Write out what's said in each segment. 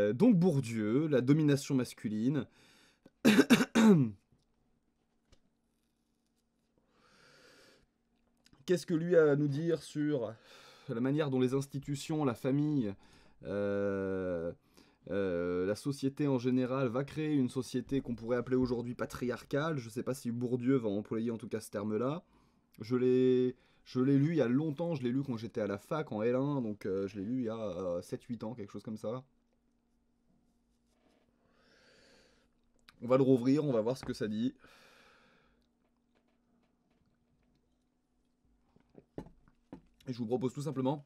Euh, donc Bourdieu, la domination masculine. Qu'est-ce que lui a à nous dire sur la manière dont les institutions, la famille, euh, euh, la société en général va créer une société qu'on pourrait appeler aujourd'hui patriarcale. Je ne sais pas si Bourdieu va employer en tout cas ce terme-là. Je l'ai, je lu il y a longtemps, je l'ai lu quand j'étais à la fac en L1, donc je l'ai lu il y a 7-8 ans, quelque chose comme ça. On va le rouvrir, on va voir ce que ça dit. Et je vous propose tout simplement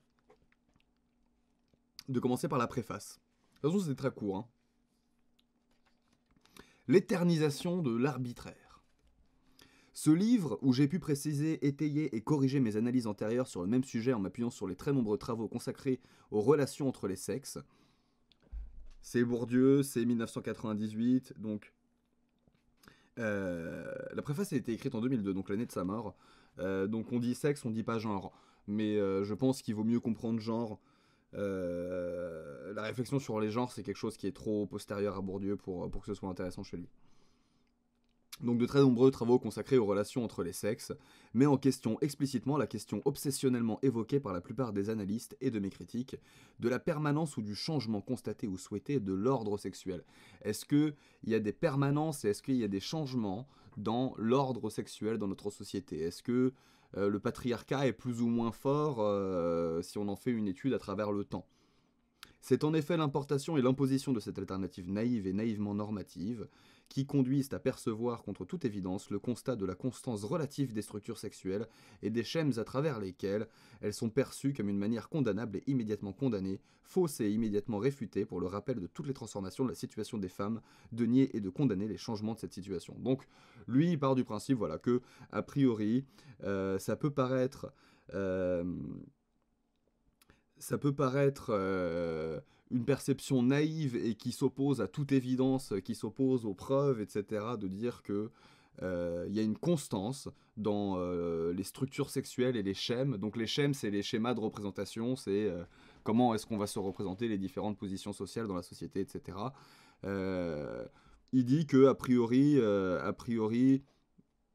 de commencer par la préface. De toute façon, c'est très court. Hein. L'éternisation de l'arbitraire. Ce livre, où j'ai pu préciser, étayer et corriger mes analyses antérieures sur le même sujet en m'appuyant sur les très nombreux travaux consacrés aux relations entre les sexes, c'est Bourdieu, c'est 1998, donc euh, la préface a été écrite en 2002, donc l'année de sa mort. Euh, donc on dit sexe, on dit pas genre. Mais euh, je pense qu'il vaut mieux comprendre genre. la réflexion sur les genres, c'est quelque chose qui est trop postérieur à Bourdieu pour, pour que ce soit intéressant chez lui. Donc de très nombreux travaux consacrés aux relations entre les sexes, met en question explicitement la question obsessionnellement évoquée par la plupart des analystes et de mes critiques, de la permanence ou du changement constaté ou souhaité de l'ordre sexuel. Est-ce qu'il y a des permanences et est-ce qu'il y a des changements dans l'ordre sexuel dans notre société Est-ce que euh, le patriarcat est plus ou moins fort euh, si on en fait une étude à travers le temps c'est en effet l'importation et l'imposition de cette alternative naïve et naïvement normative qui conduisent à percevoir contre toute évidence le constat de la constance relative des structures sexuelles et des schèmes à travers lesquels elles sont perçues comme une manière condamnable et immédiatement condamnée, fausse et immédiatement réfutée pour le rappel de toutes les transformations de la situation des femmes, de nier et de condamner les changements de cette situation. Donc lui, il part du principe voilà, que, a priori, euh, ça peut paraître... Euh, ça peut paraître euh, une perception naïve et qui s'oppose à toute évidence, qui s'oppose aux preuves, etc., de dire que il euh, y a une constance dans euh, les structures sexuelles et les schèmes. Donc les schèmes, c'est les schémas de représentation, c'est euh, comment est-ce qu'on va se représenter les différentes positions sociales dans la société, etc. il dit que a priori, a priori,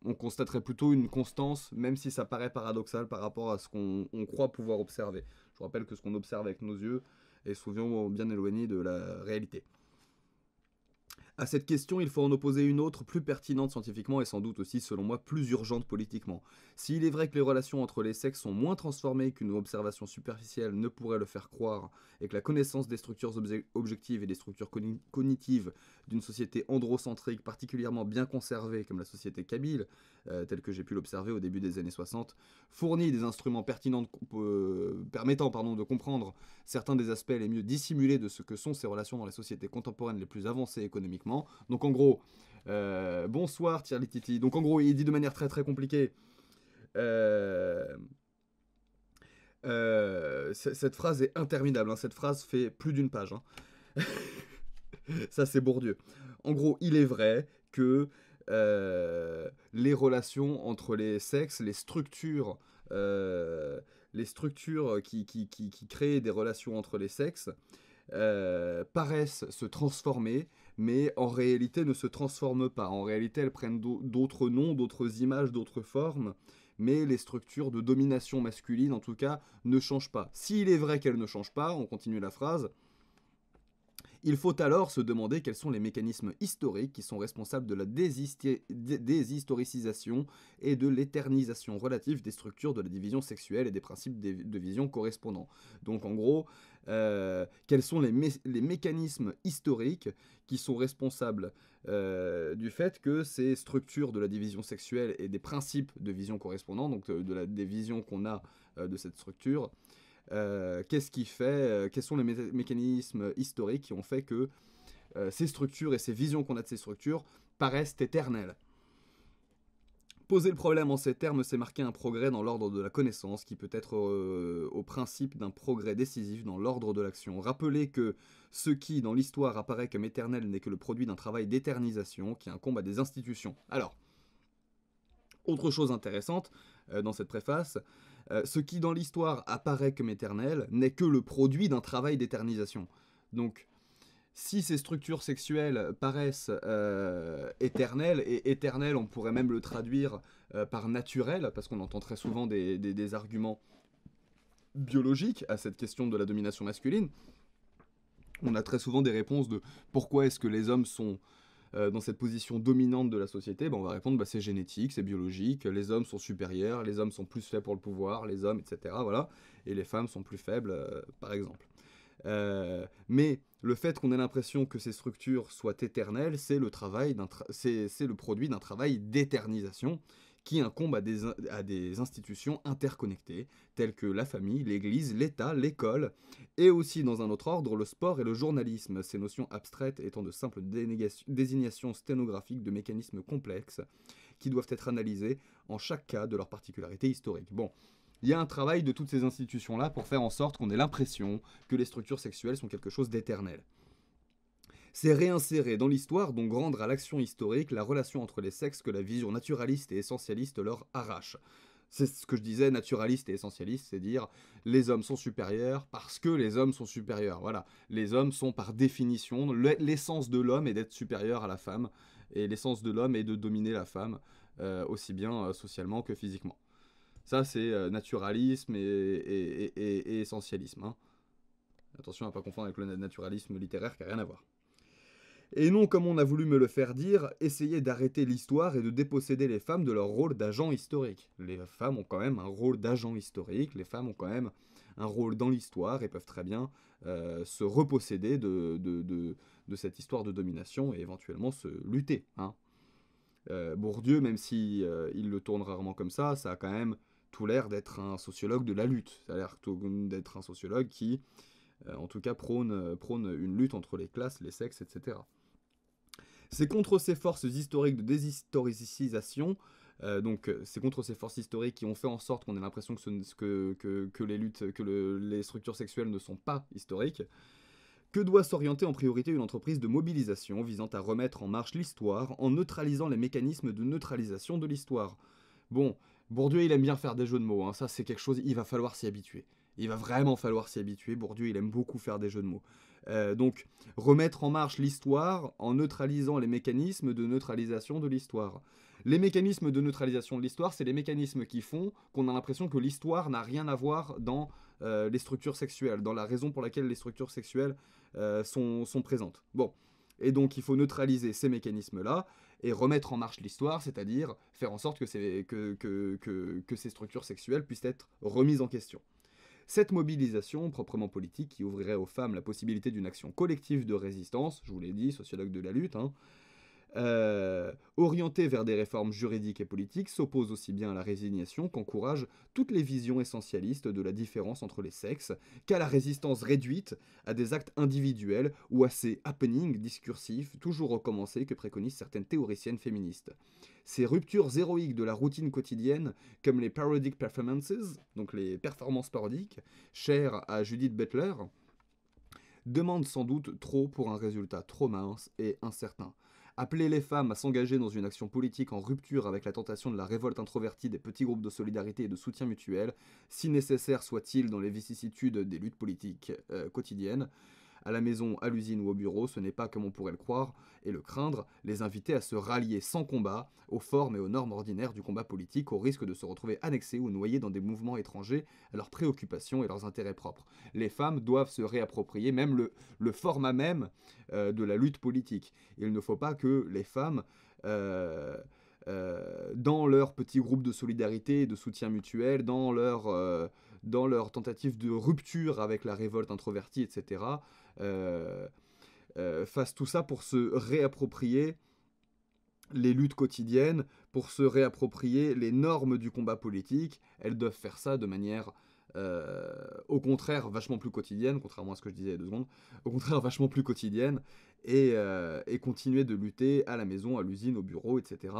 on constaterait plutôt une constance, même si ça paraît paradoxal par rapport à ce qu'on croit pouvoir observer. Je rappelle que ce qu'on observe avec nos yeux, et souvent bien éloigné de la réalité. À cette question, il faut en opposer une autre plus pertinente scientifiquement et sans doute aussi, selon moi, plus urgente politiquement. S'il est vrai que les relations entre les sexes sont moins transformées qu'une observation superficielle ne pourrait le faire croire, et que la connaissance des structures objectives et des structures cognitives d'une société androcentrique particulièrement bien conservée comme la société kabyle, euh, telle que j'ai pu l'observer au début des années 60, fournit des instruments pertinents euh, permettant pardon, de comprendre certains des aspects les mieux dissimulés de ce que sont ces relations dans les sociétés contemporaines les plus avancées économiquement, donc en gros, euh, bonsoir Thierry Titi. Donc en gros, il dit de manière très très compliquée. Euh, euh, cette phrase est interminable. Hein. Cette phrase fait plus d'une page. Hein. Ça, c'est Bourdieu. En gros, il est vrai que les relations entre les sexes, les structures, les structures qui, créent des relations entre les sexes, paraissent se transformer mais en réalité ne se transforment pas. En réalité, elles prennent d'autres noms, d'autres images, d'autres formes, mais les structures de domination masculine, en tout cas, ne changent pas. S'il est vrai qu'elles ne changent pas, on continue la phrase, il faut alors se demander quels sont les mécanismes historiques qui sont responsables de la déshistoricisation et de l'éternisation relative des structures de la division sexuelle et des principes de vision correspondants. Donc en gros, euh, quels sont les, mécanismes historiques qui sont responsables euh, du fait que ces structures de la division sexuelle et des principes de vision correspondants, donc euh, de la, des visions qu'on a de cette structure, qu'est-ce qui fait, quels sont les mécanismes historiques qui ont fait que ces structures et ces visions qu'on a de ces structures paraissent éternelles Poser le problème en ces termes, c'est marquer un progrès dans l'ordre de la connaissance qui peut être euh, au principe d'un progrès décisif dans l'ordre de l'action. Rappeler que ce qui, dans l'histoire, apparaît comme éternel n'est que le produit d'un travail d'éternisation qui incombe à des institutions. Alors, autre chose intéressante euh, dans cette préface, euh, ce qui, dans l'histoire, apparaît comme éternel n'est que le produit d'un travail d'éternisation. Donc, si ces structures sexuelles paraissent euh, éternelles, et éternelles, on pourrait même le traduire euh, par naturel, parce qu'on entend très souvent des, arguments biologiques à cette question de la domination masculine, on a très souvent des réponses de pourquoi est-ce que les hommes sont euh, dans cette position dominante de la société, ben, on va répondre ben, c'est génétique, c'est biologique, les hommes sont supérieurs, les hommes sont plus faits pour le pouvoir, les hommes, etc. Voilà, et les femmes sont plus faibles, par exemple. Euh, mais le fait qu'on ait l'impression que ces structures soient éternelles, c'est le, travail c'est, le produit d'un travail d'éternisation qui incombe à des, à des institutions interconnectées, telles que la famille, l'Église, l'État, l'école, et aussi dans un autre ordre, le sport et le journalisme, ces notions abstraites étant de simples désignations sténographiques de mécanismes complexes qui doivent être analysés en chaque cas de leur particularité historique. Bon, il y a un travail de toutes ces institutions-là pour faire en sorte qu'on ait l'impression que les structures sexuelles sont quelque chose d'éternel. C'est réinsérer dans l'histoire, donc rendre à l'action historique la relation entre les sexes que la vision naturaliste et essentialiste leur arrache. C'est ce que je disais, naturaliste et essentialiste, c'est dire les hommes sont supérieurs parce que les hommes sont supérieurs. Voilà, les hommes sont par définition, l'essence de l'homme est d'être supérieur à la femme, et l'essence de l'homme est de dominer la femme, euh, aussi bien euh, socialement que physiquement. Ça, c'est euh, naturalisme et, essentialisme. Hein. Attention à ne pas confondre avec le naturalisme littéraire qui n'a rien à voir. Et non, comme on a voulu me le faire dire, essayer d'arrêter l'histoire et de déposséder les femmes de leur rôle d'agent historique. Les femmes ont quand même un rôle d'agent historique, les femmes ont quand même un rôle dans l'histoire et peuvent très bien euh, se reposséder de, cette histoire de domination et éventuellement se lutter. Hein. Euh, Bourdieu, même si il le tourne rarement comme ça, ça a quand même tout l'air d'être un sociologue de la lutte. Ça a l'air d'être un sociologue qui, euh, en tout cas, prône, euh, prône une lutte entre les classes, les sexes, etc. C'est contre ces forces historiques de déshistoricisation, euh, donc c'est contre ces forces historiques qui ont fait en sorte qu'on ait l'impression que, que, les luttes, que les structures sexuelles ne sont pas historiques, que doit s'orienter en priorité une entreprise de mobilisation visant à remettre en marche l'histoire en neutralisant les mécanismes de neutralisation de l'histoire. Bon, Bourdieu, il aime bien faire des jeux de mots. Hein. Ça, c'est quelque chose, il va falloir s'y habituer. Il va vraiment falloir s'y habituer. Bourdieu, il aime beaucoup faire des jeux de mots. Euh, donc, remettre en marche l'histoire en neutralisant les mécanismes de neutralisation de l'histoire. Les mécanismes de neutralisation de l'histoire, c'est les mécanismes qui font qu'on a l'impression que l'histoire n'a rien à voir dans euh, les structures sexuelles, dans la raison pour laquelle les structures sexuelles euh, sont présentes. Bon. Et donc, il faut neutraliser ces mécanismes-là et remettre en marche l'histoire, c'est-à-dire faire en sorte que ces, structures sexuelles puissent être remises en question. Cette mobilisation proprement politique qui ouvrirait aux femmes la possibilité d'une action collective de résistance, je vous l'ai dit, sociologue de la lutte, hein, euh, orientée vers des réformes juridiques et politiques, s'oppose aussi bien à la résignation qu'encourage toutes les visions essentialistes de la différence entre les sexes, qu'à la résistance réduite à des actes individuels ou à ces happenings discursifs toujours recommencés que préconisent certaines théoriciennes féministes. Ces ruptures héroïques de la routine quotidienne, comme les parodic performances, donc les performances parodiques, chères à Judith Butler, demandent sans doute trop pour un résultat trop mince et incertain. Appeler les femmes à s'engager dans une action politique en rupture avec la tentation de la révolte introvertie des petits groupes de solidarité et de soutien mutuel, si nécessaire soit-il dans les vicissitudes des luttes politiques euh, quotidiennes, à la maison, à l'usine ou au bureau, ce n'est pas, comme on pourrait le croire et le craindre, les inviter à se rallier sans combat aux formes et aux normes ordinaires du combat politique, au risque de se retrouver annexés ou noyés dans des mouvements étrangers à leurs préoccupations et leurs intérêts propres. Les femmes doivent se réapproprier même le, format même euh, de la lutte politique. Il ne faut pas que les femmes... Euh, euh, dans leur petit groupe de solidarité et de soutien mutuel, dans dans leur tentative de rupture avec la révolte introvertie, etc., euh, euh, fassent tout ça pour se réapproprier les luttes quotidiennes, pour se réapproprier les normes du combat politique. Elles doivent faire ça de manière euh, au contraire vachement plus quotidienne, contrairement à ce que je disais il y a deux secondes, au contraire vachement plus quotidienne, et, continuer de lutter à la maison, à l'usine, au bureau, etc.,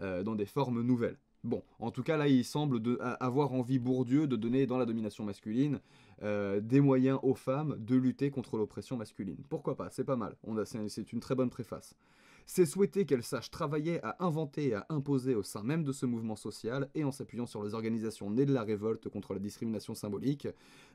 dans des formes nouvelles. Bon, en tout cas, là, il semble avoir envie Bourdieu de donner dans la domination masculine euh, des moyens aux femmes de lutter contre l'oppression masculine. Pourquoi pas C'est pas mal. C'est une très bonne préface. C'est souhaité qu'elles sachent travailler à inventer et à imposer au sein même de ce mouvement social et en s'appuyant sur les organisations nées de la révolte contre la discrimination symbolique,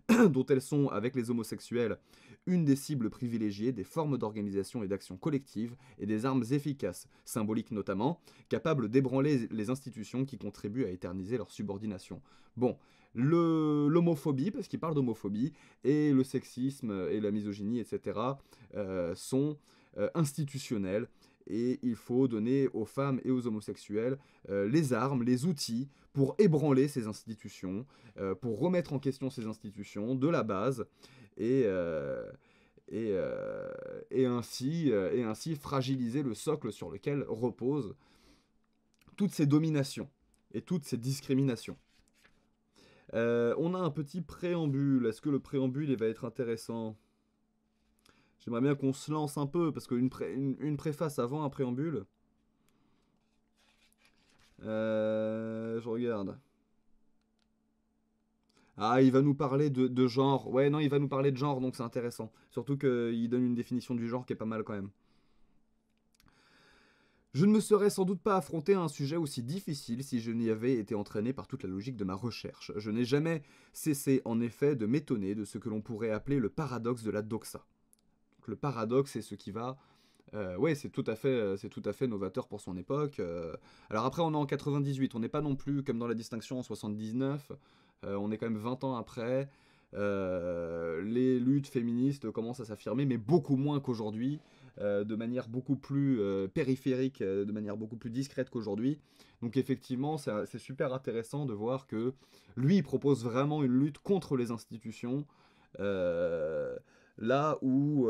dont elles sont, avec les homosexuels, une des cibles privilégiées des formes d'organisation et d'action collective et des armes efficaces, symboliques notamment, capables d'ébranler les institutions qui contribuent à éterniser leur subordination. Bon, l'homophobie, parce qu'il parle d'homophobie, et le sexisme euh, et la misogynie, etc., euh, sont euh, institutionnels. Et il faut donner aux femmes et aux homosexuels les armes, les outils pour ébranler ces institutions, pour remettre en question ces institutions de la base. Et. Et, ainsi, et ainsi fragiliser le socle sur lequel reposent toutes ces dominations et toutes ces discriminations. Euh, on a un petit préambule. Est-ce que le préambule, va être intéressant J'aimerais bien qu'on se lance un peu, parce qu'une une, préface avant un préambule... Euh, je regarde. Ah, il va nous parler de, de, genre. Ouais, non, il va nous parler de genre, donc c'est intéressant. Surtout qu'il donne une définition du genre qui est pas mal quand même. Je ne me serais sans doute pas affronté à un sujet aussi difficile si je n'y avais été entraîné par toute la logique de ma recherche. Je n'ai jamais cessé en effet de m'étonner de ce que l'on pourrait appeler le paradoxe de la doxa. le paradoxe est ce qui va euh, ouais, c'est tout, à fait, euh, c'est tout à fait novateur pour son époque. Euh. alors après, on est en 98, on n'est pas non plus comme dans la distinction en 79, on est quand même 20 ans après. les luttes féministes commencent à s'affirmer, mais beaucoup moins qu'aujourd'hui. Euh, de manière beaucoup plus euh, périphérique, euh, de manière beaucoup plus discrète qu'aujourd'hui. Donc effectivement, c'est super intéressant de voir que lui, il propose vraiment une lutte contre les institutions, là où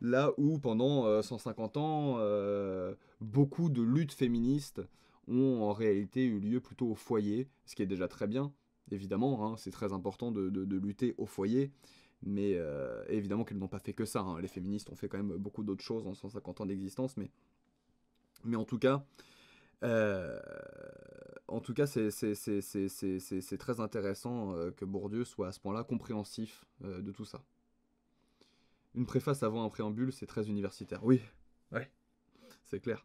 là où pendant 150 ans, beaucoup de luttes féministes ont en réalité eu lieu plutôt au foyer, ce qui est déjà très bien, évidemment, hein. c'est très important de, lutter au foyer, mais euh, évidemment qu'elles n'ont pas fait que ça. Hein. Les féministes ont fait quand même beaucoup d'autres choses en 150 ans d'existence. Mais, mais en tout cas, euh, en tout cas, c'est très intéressant euh, que Bourdieu soit à ce point-là compréhensif de tout ça. Une préface avant un préambule, c'est très universitaire. Oui, ouais, c'est clair.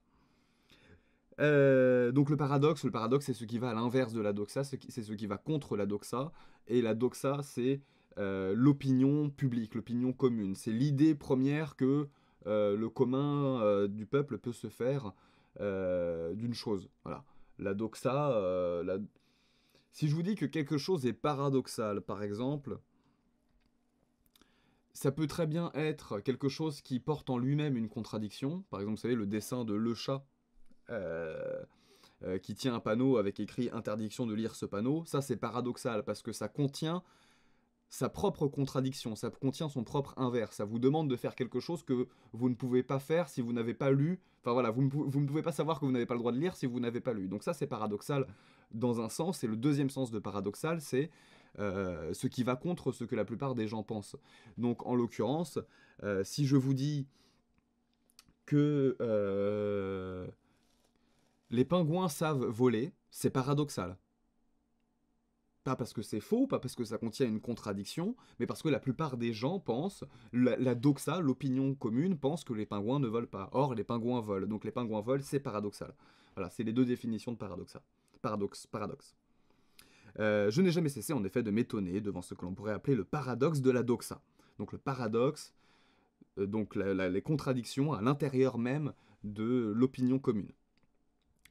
donc le paradoxe, le paradoxe, c'est ce qui va à l'inverse de la doxa, c'est ce qui va contre la doxa, et la doxa, c'est euh, l'opinion publique, l'opinion commune. C'est l'idée première que euh, le commun euh, du peuple peut se faire d'une chose. Voilà. La doxa, si je vous dis que quelque chose est paradoxal, par exemple, ça peut très bien être quelque chose qui porte en lui-même une contradiction. Par exemple, vous savez, le dessin de Le Chat. qui tient un panneau avec écrit interdiction de lire ce panneau, ça c'est paradoxal parce que ça contient sa propre contradiction, ça contient son propre inverse, ça vous demande de faire quelque chose que vous ne pouvez pas faire si vous n'avez pas lu, enfin voilà, vous ne, pouvez, pas savoir que vous n'avez pas le droit de lire si vous n'avez pas lu. Donc ça c'est paradoxal dans un sens, et le deuxième sens de paradoxal c'est euh, ce qui va contre ce que la plupart des gens pensent. Donc en l'occurrence, euh, si je vous dis que euh, les pingouins savent voler, c'est paradoxal. Pas parce que c'est faux, pas parce que ça contient une contradiction, mais parce que la plupart des gens pensent, la, doxa, l'opinion commune, pense que les pingouins ne volent pas. Or, les pingouins volent, donc les pingouins volent, c'est paradoxal. Voilà, c'est les deux définitions de paradoxa. Paradoxe, paradoxe. Euh, je n'ai jamais cessé en effet de m'étonner devant ce que l'on pourrait appeler le paradoxe de la doxa. Donc le paradoxe, euh, donc les contradictions à l'intérieur même de l'opinion commune.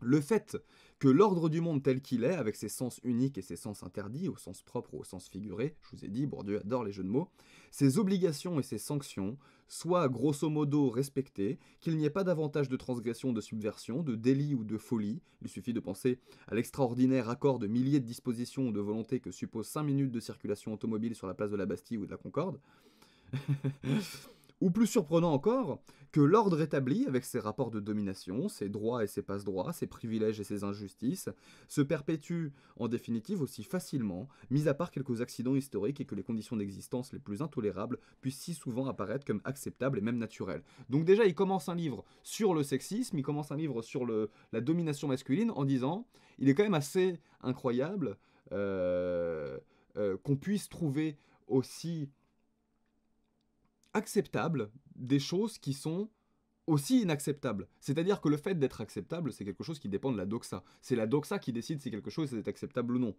Le fait que l'ordre du monde tel qu'il est, avec ses sens uniques et ses sens interdits, au sens propre ou au sens figuré, je vous ai dit, Bourdieu adore les jeux de mots, ses obligations et ses sanctions soient grosso modo respectées, qu'il n'y ait pas davantage de transgression, de subversion, de délit ou de folie, il suffit de penser à l'extraordinaire accord de milliers de dispositions ou de volontés que suppose 5 minutes de circulation automobile sur la place de la Bastille ou de la Concorde, Ou plus surprenant encore, que l'ordre établi, avec ses rapports de domination, ses droits et ses passe-droits, ses privilèges et ses injustices, se perpétue en définitive aussi facilement, mis à part quelques accidents historiques et que les conditions d'existence les plus intolérables puissent si souvent apparaître comme acceptables et même naturelles. Donc déjà, il commence un livre sur le sexisme, il commence un livre sur la domination masculine en disant, il est quand même assez incroyable euh, euh, qu'on puisse trouver aussi acceptable des choses qui sont aussi inacceptables. C'est-à-dire que le fait d'être acceptable, c'est quelque chose qui dépend de la doxa. C'est la doxa qui décide si quelque chose est acceptable ou non.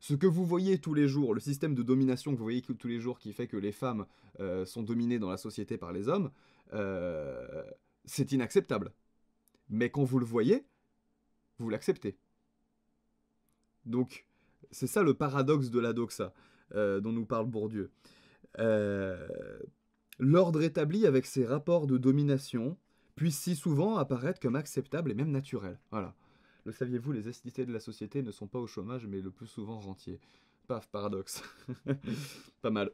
Ce que vous voyez tous les jours, le système de domination que vous voyez tous les jours qui fait que les femmes euh, sont dominées dans la société par les hommes, euh, c'est inacceptable. Mais quand vous le voyez, vous l'acceptez. Donc, c'est ça le paradoxe de la doxa euh, dont nous parle Bourdieu l'ordre établi avec ses rapports de domination puisse si souvent apparaître comme acceptable et même naturel. Voilà. Le saviez-vous, les acidités de la société ne sont pas au chômage, mais le plus souvent rentiers. Paf, paradoxe. pas mal.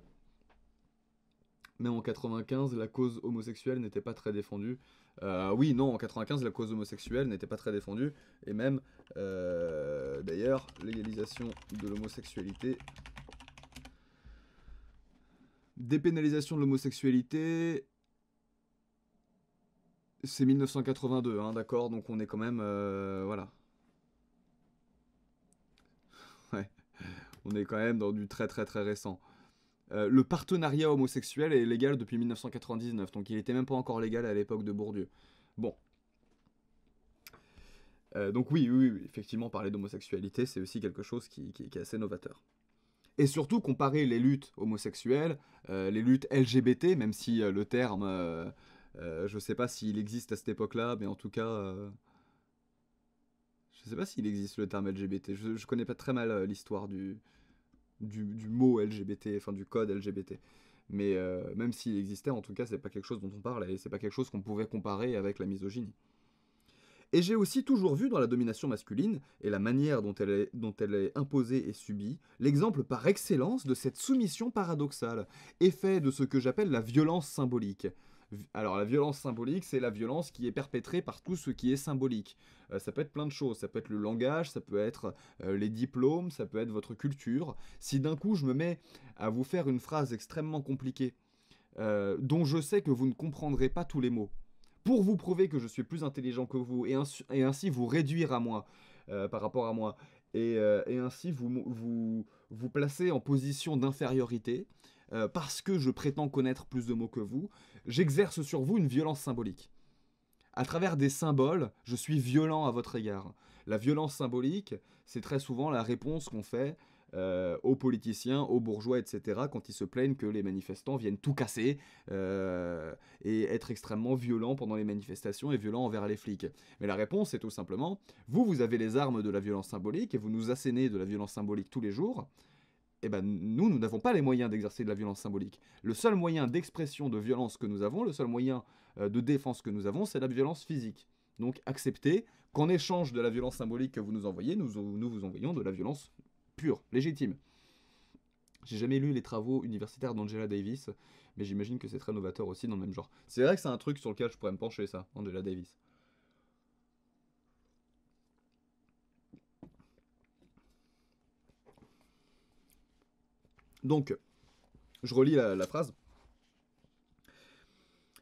Mais en 95, la cause homosexuelle n'était pas très défendue. Euh, oui, non, en 95, la cause homosexuelle n'était pas très défendue. Et même, euh, d'ailleurs, l'égalisation de l'homosexualité Dépénalisation de l'homosexualité, c'est 1982, hein, d'accord, donc on est quand même... Euh, voilà. Ouais, on est quand même dans du très très très récent. Euh, le partenariat homosexuel est légal depuis 1999, donc il n'était même pas encore légal à l'époque de Bourdieu. Bon. Euh, donc oui, oui, effectivement, parler d'homosexualité, c'est aussi quelque chose qui est assez novateur et surtout comparer les luttes homosexuelles, euh, les luttes LGBT, même si euh, le terme, euh, je ne sais pas s'il existe à cette époque-là, mais en tout cas, je ne sais pas s'il existe le terme LGBT. Je, ne connais pas très mal l'histoire du, du, mot LGBT, enfin du code LGBT. Mais même s'il existait, en tout cas, c'est pas quelque chose dont on parle et c'est pas quelque chose qu'on pouvait comparer avec la misogynie. Et j'ai aussi toujours vu dans la domination masculine, et la manière dont elle est, imposée et subie, l'exemple par excellence de cette soumission paradoxale, effet de ce que j'appelle la violence symbolique. Alors la violence symbolique, c'est la violence qui est perpétrée par tout ce qui est symbolique. Euh, ça peut être plein de choses, ça peut être le langage, ça peut être euh, les diplômes, ça peut être votre culture. Si d'un coup je me mets à vous faire une phrase extrêmement compliquée, euh, dont je sais que vous ne comprendrez pas tous les mots, pour vous prouver que je suis plus intelligent que vous et, ainsi, vous réduire à moi euh, par rapport à moi et, euh, ainsi vous, vous, placer en position d'infériorité euh, parce que je prétends connaître plus de mots que vous, j'exerce sur vous une violence symbolique. À travers des symboles, je suis violent à votre égard. La violence symbolique, c'est très souvent la réponse qu'on fait euh, aux politiciens, aux bourgeois, etc., quand ils se plaignent que les manifestants viennent tout casser euh, et être extrêmement violents pendant les manifestations et violents envers les flics. Mais la réponse est tout simplement, vous, vous avez les armes de la violence symbolique et vous nous assénez de la violence symbolique tous les jours. Eh ben, nous, nous n'avons pas les moyens d'exercer de la violence symbolique. Le seul moyen d'expression de violence que nous avons, le seul moyen euh, de défense que nous avons, c'est la violence physique. Donc acceptez qu'en échange de la violence symbolique que vous nous envoyez, nous, nous vous envoyons de la violence pure, légitime. J'ai jamais lu les travaux universitaires d'Angela Davis, mais j'imagine que c'est très novateur aussi dans le même genre. C'est vrai que c'est un truc sur lequel je pourrais me pencher, ça, Angela Davis. Donc, je relis la, la phrase.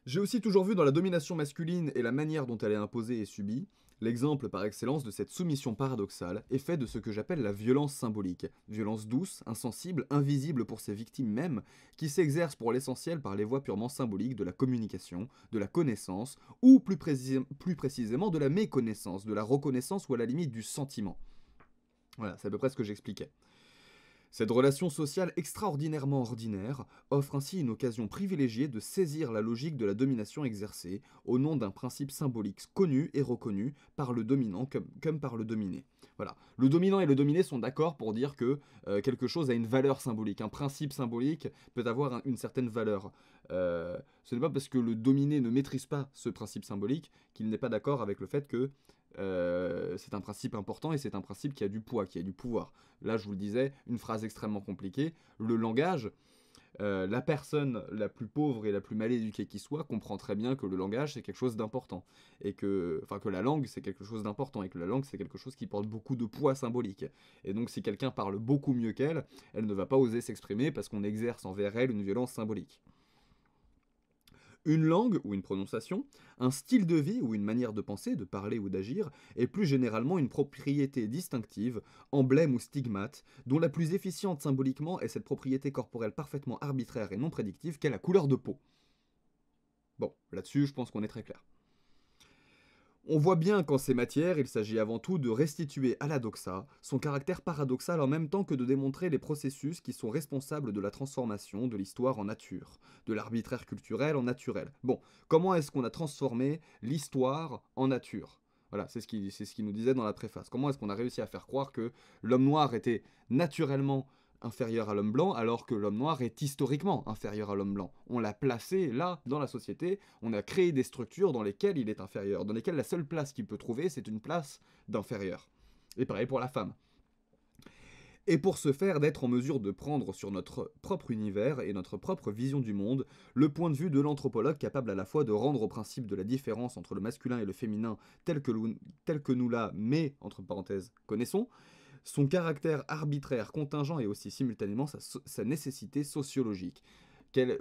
J'ai aussi toujours vu dans la domination masculine et la manière dont elle est imposée et subie, L'exemple par excellence de cette soumission paradoxale est fait de ce que j'appelle la violence symbolique, violence douce, insensible, invisible pour ses victimes mêmes, qui s'exerce pour l'essentiel par les voies purement symboliques de la communication, de la connaissance, ou plus, précisément de la méconnaissance, de la reconnaissance ou à la limite du sentiment. Voilà, c'est à peu près ce que j'expliquais. Cette relation sociale extraordinairement ordinaire offre ainsi une occasion privilégiée de saisir la logique de la domination exercée au nom d'un principe symbolique connu et reconnu par le dominant comme, par le dominé. Voilà. Le dominant et le dominé sont d'accord pour dire que euh, quelque chose a une valeur symbolique, un principe symbolique peut avoir une certaine valeur. Euh, ce n'est pas parce que le dominé ne maîtrise pas ce principe symbolique qu'il n'est pas d'accord avec le fait que euh, c'est un principe important et c'est un principe qui a du poids, qui a du pouvoir. Là, je vous le disais, une phrase extrêmement compliquée. Le langage, euh, la personne la plus pauvre et la plus mal éduquée qui soit comprend très bien que le langage c'est quelque chose d'important et enfin que la langue c'est quelque chose d'important et que la langue c'est quelque chose qui porte beaucoup de poids symbolique. Et donc si quelqu'un parle beaucoup mieux qu'elle, elle ne va pas oser s'exprimer parce qu'on exerce envers elle une violence symbolique une langue ou une prononciation, un style de vie ou une manière de penser, de parler ou d'agir, et plus généralement une propriété distinctive, emblème ou stigmate, dont la plus efficiente symboliquement est cette propriété corporelle parfaitement arbitraire et non prédictive qu'est la couleur de peau. Bon, là-dessus, je pense qu'on est très clair. On voit bien qu'en ces matières, il s'agit avant tout de restituer à la doxa son caractère paradoxal en même temps que de démontrer les processus qui sont responsables de la transformation de l'histoire en nature, de l'arbitraire culturel en naturel. Bon, comment est-ce qu'on a transformé l'histoire en nature voilà, c'est ce qu'il ce nous disait dans la préface. Comment est-ce qu'on a réussi à faire croire que l'homme noir était naturellement inférieur à l'homme blanc, alors que l'homme noir est historiquement inférieur à l'homme blanc. On l'a placé là, dans la société, on a créé des structures dans lesquelles il est inférieur, dans lesquelles la seule place qu'il peut trouver, c'est une place d'inférieur. Et pareil pour la femme. Et pour ce faire, d'être en mesure de prendre sur notre propre univers et notre propre vision du monde le point de vue de l'anthropologue capable à la fois de rendre au principe de la différence entre le masculin et le féminin tel que, tel que nous la, mais, entre parenthèses, connaissons, son caractère arbitraire, contingent et aussi simultanément sa, nécessité sociologique.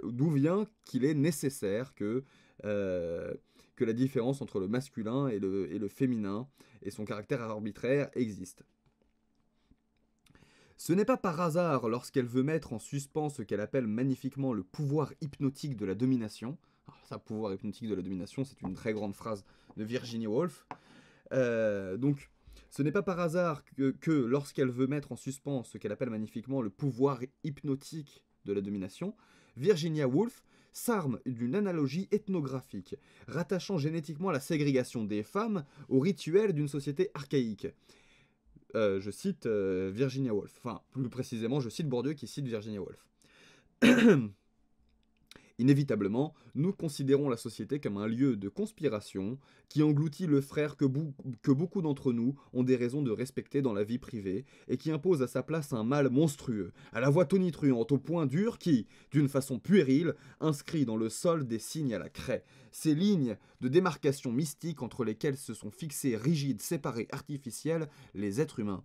D'où vient qu'il est nécessaire que, euh, que la différence entre le masculin et le, et le féminin et son caractère arbitraire existe. Ce n'est pas par hasard lorsqu'elle veut mettre en suspens ce qu'elle appelle magnifiquement le pouvoir hypnotique de la domination. ça, pouvoir hypnotique de la domination, c'est une très grande phrase de Virginie Woolf. Euh, donc, ce n'est pas par hasard que, lorsqu'elle veut mettre en suspens ce qu'elle appelle magnifiquement le pouvoir hypnotique de la domination, Virginia Woolf s'arme d'une analogie ethnographique, rattachant génétiquement la ségrégation des femmes au rituel d'une société archaïque. Euh, je cite euh, Virginia Woolf, enfin plus précisément je cite Bourdieu qui cite Virginia Woolf. Inévitablement, nous considérons la société comme un lieu de conspiration qui engloutit le frère que, beaucoup d'entre nous ont des raisons de respecter dans la vie privée et qui impose à sa place un mal monstrueux, à la voix tonitruante, au point dur qui, d'une façon puérile, inscrit dans le sol des signes à la craie. Ces lignes de démarcation mystique entre lesquelles se sont fixés rigides, séparés, artificielles, les êtres humains.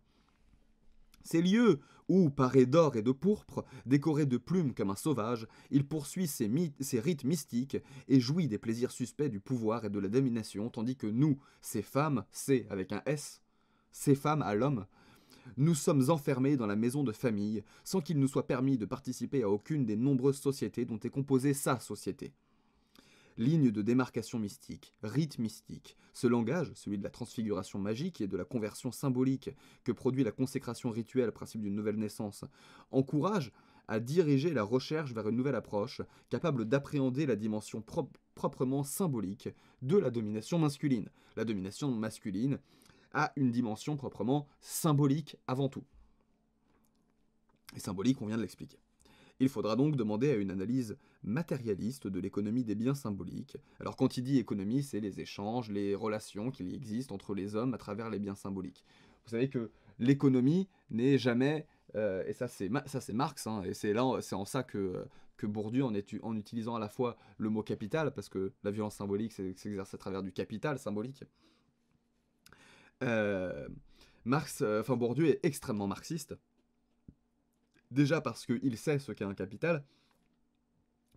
Ces lieux où, parés d'or et de pourpre, décoré de plumes comme un sauvage, il poursuit ses, rites mystiques et jouit des plaisirs suspects du pouvoir et de la domination, tandis que nous, ces femmes, c'est avec un S, ces femmes à l'homme, nous sommes enfermés dans la maison de famille, sans qu'il nous soit permis de participer à aucune des nombreuses sociétés dont est composée sa société ligne de démarcation mystique, rite mystique. Ce langage, celui de la transfiguration magique et de la conversion symbolique que produit la consécration rituelle, principe d'une nouvelle naissance, encourage à diriger la recherche vers une nouvelle approche capable d'appréhender la dimension proprement symbolique de la domination masculine. La domination masculine a une dimension proprement symbolique avant tout. Et symbolique, on vient de l'expliquer. Il faudra donc demander à une analyse matérialiste de l'économie des biens symboliques. Alors quand il dit économie, c'est les échanges, les relations qu'il existent entre les hommes à travers les biens symboliques. Vous savez que l'économie n'est jamais, euh, et ça c'est ça c'est Marx, hein, et c'est c'est en ça que Bourdieu en, utilisant à la fois le mot capital parce que la violence symbolique s'exerce à travers du capital symbolique. Euh, Marx, euh, enfin Bourdieu est extrêmement marxiste déjà parce qu'il sait ce qu'est un capital,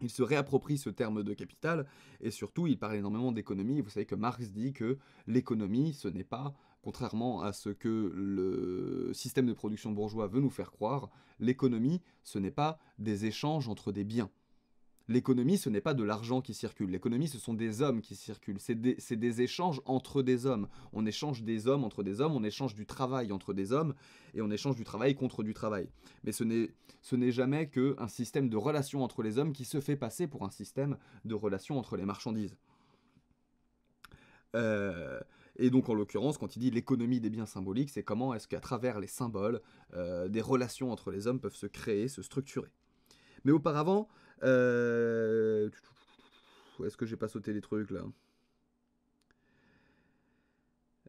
il se réapproprie ce terme de capital, et surtout il parle énormément d'économie. Vous savez que Marx dit que l'économie, ce n'est pas, contrairement à ce que le système de production bourgeois veut nous faire croire, l'économie, ce n'est pas des échanges entre des biens. L'économie, ce n'est pas de l'argent qui circule. L'économie, ce sont des hommes qui circulent. C'est des, échanges entre des hommes. On échange des hommes entre des hommes, on échange du travail entre des hommes, et on échange du travail contre du travail. Mais ce n'est jamais qu'un système de relations entre les hommes qui se fait passer pour un système de relations entre les marchandises. Euh, et donc en l'occurrence, quand il dit l'économie des biens symboliques, c'est comment est-ce qu'à travers les symboles, euh, des relations entre les hommes peuvent se créer, se structurer. Mais auparavant, euh... Est-ce que j'ai pas sauté des trucs là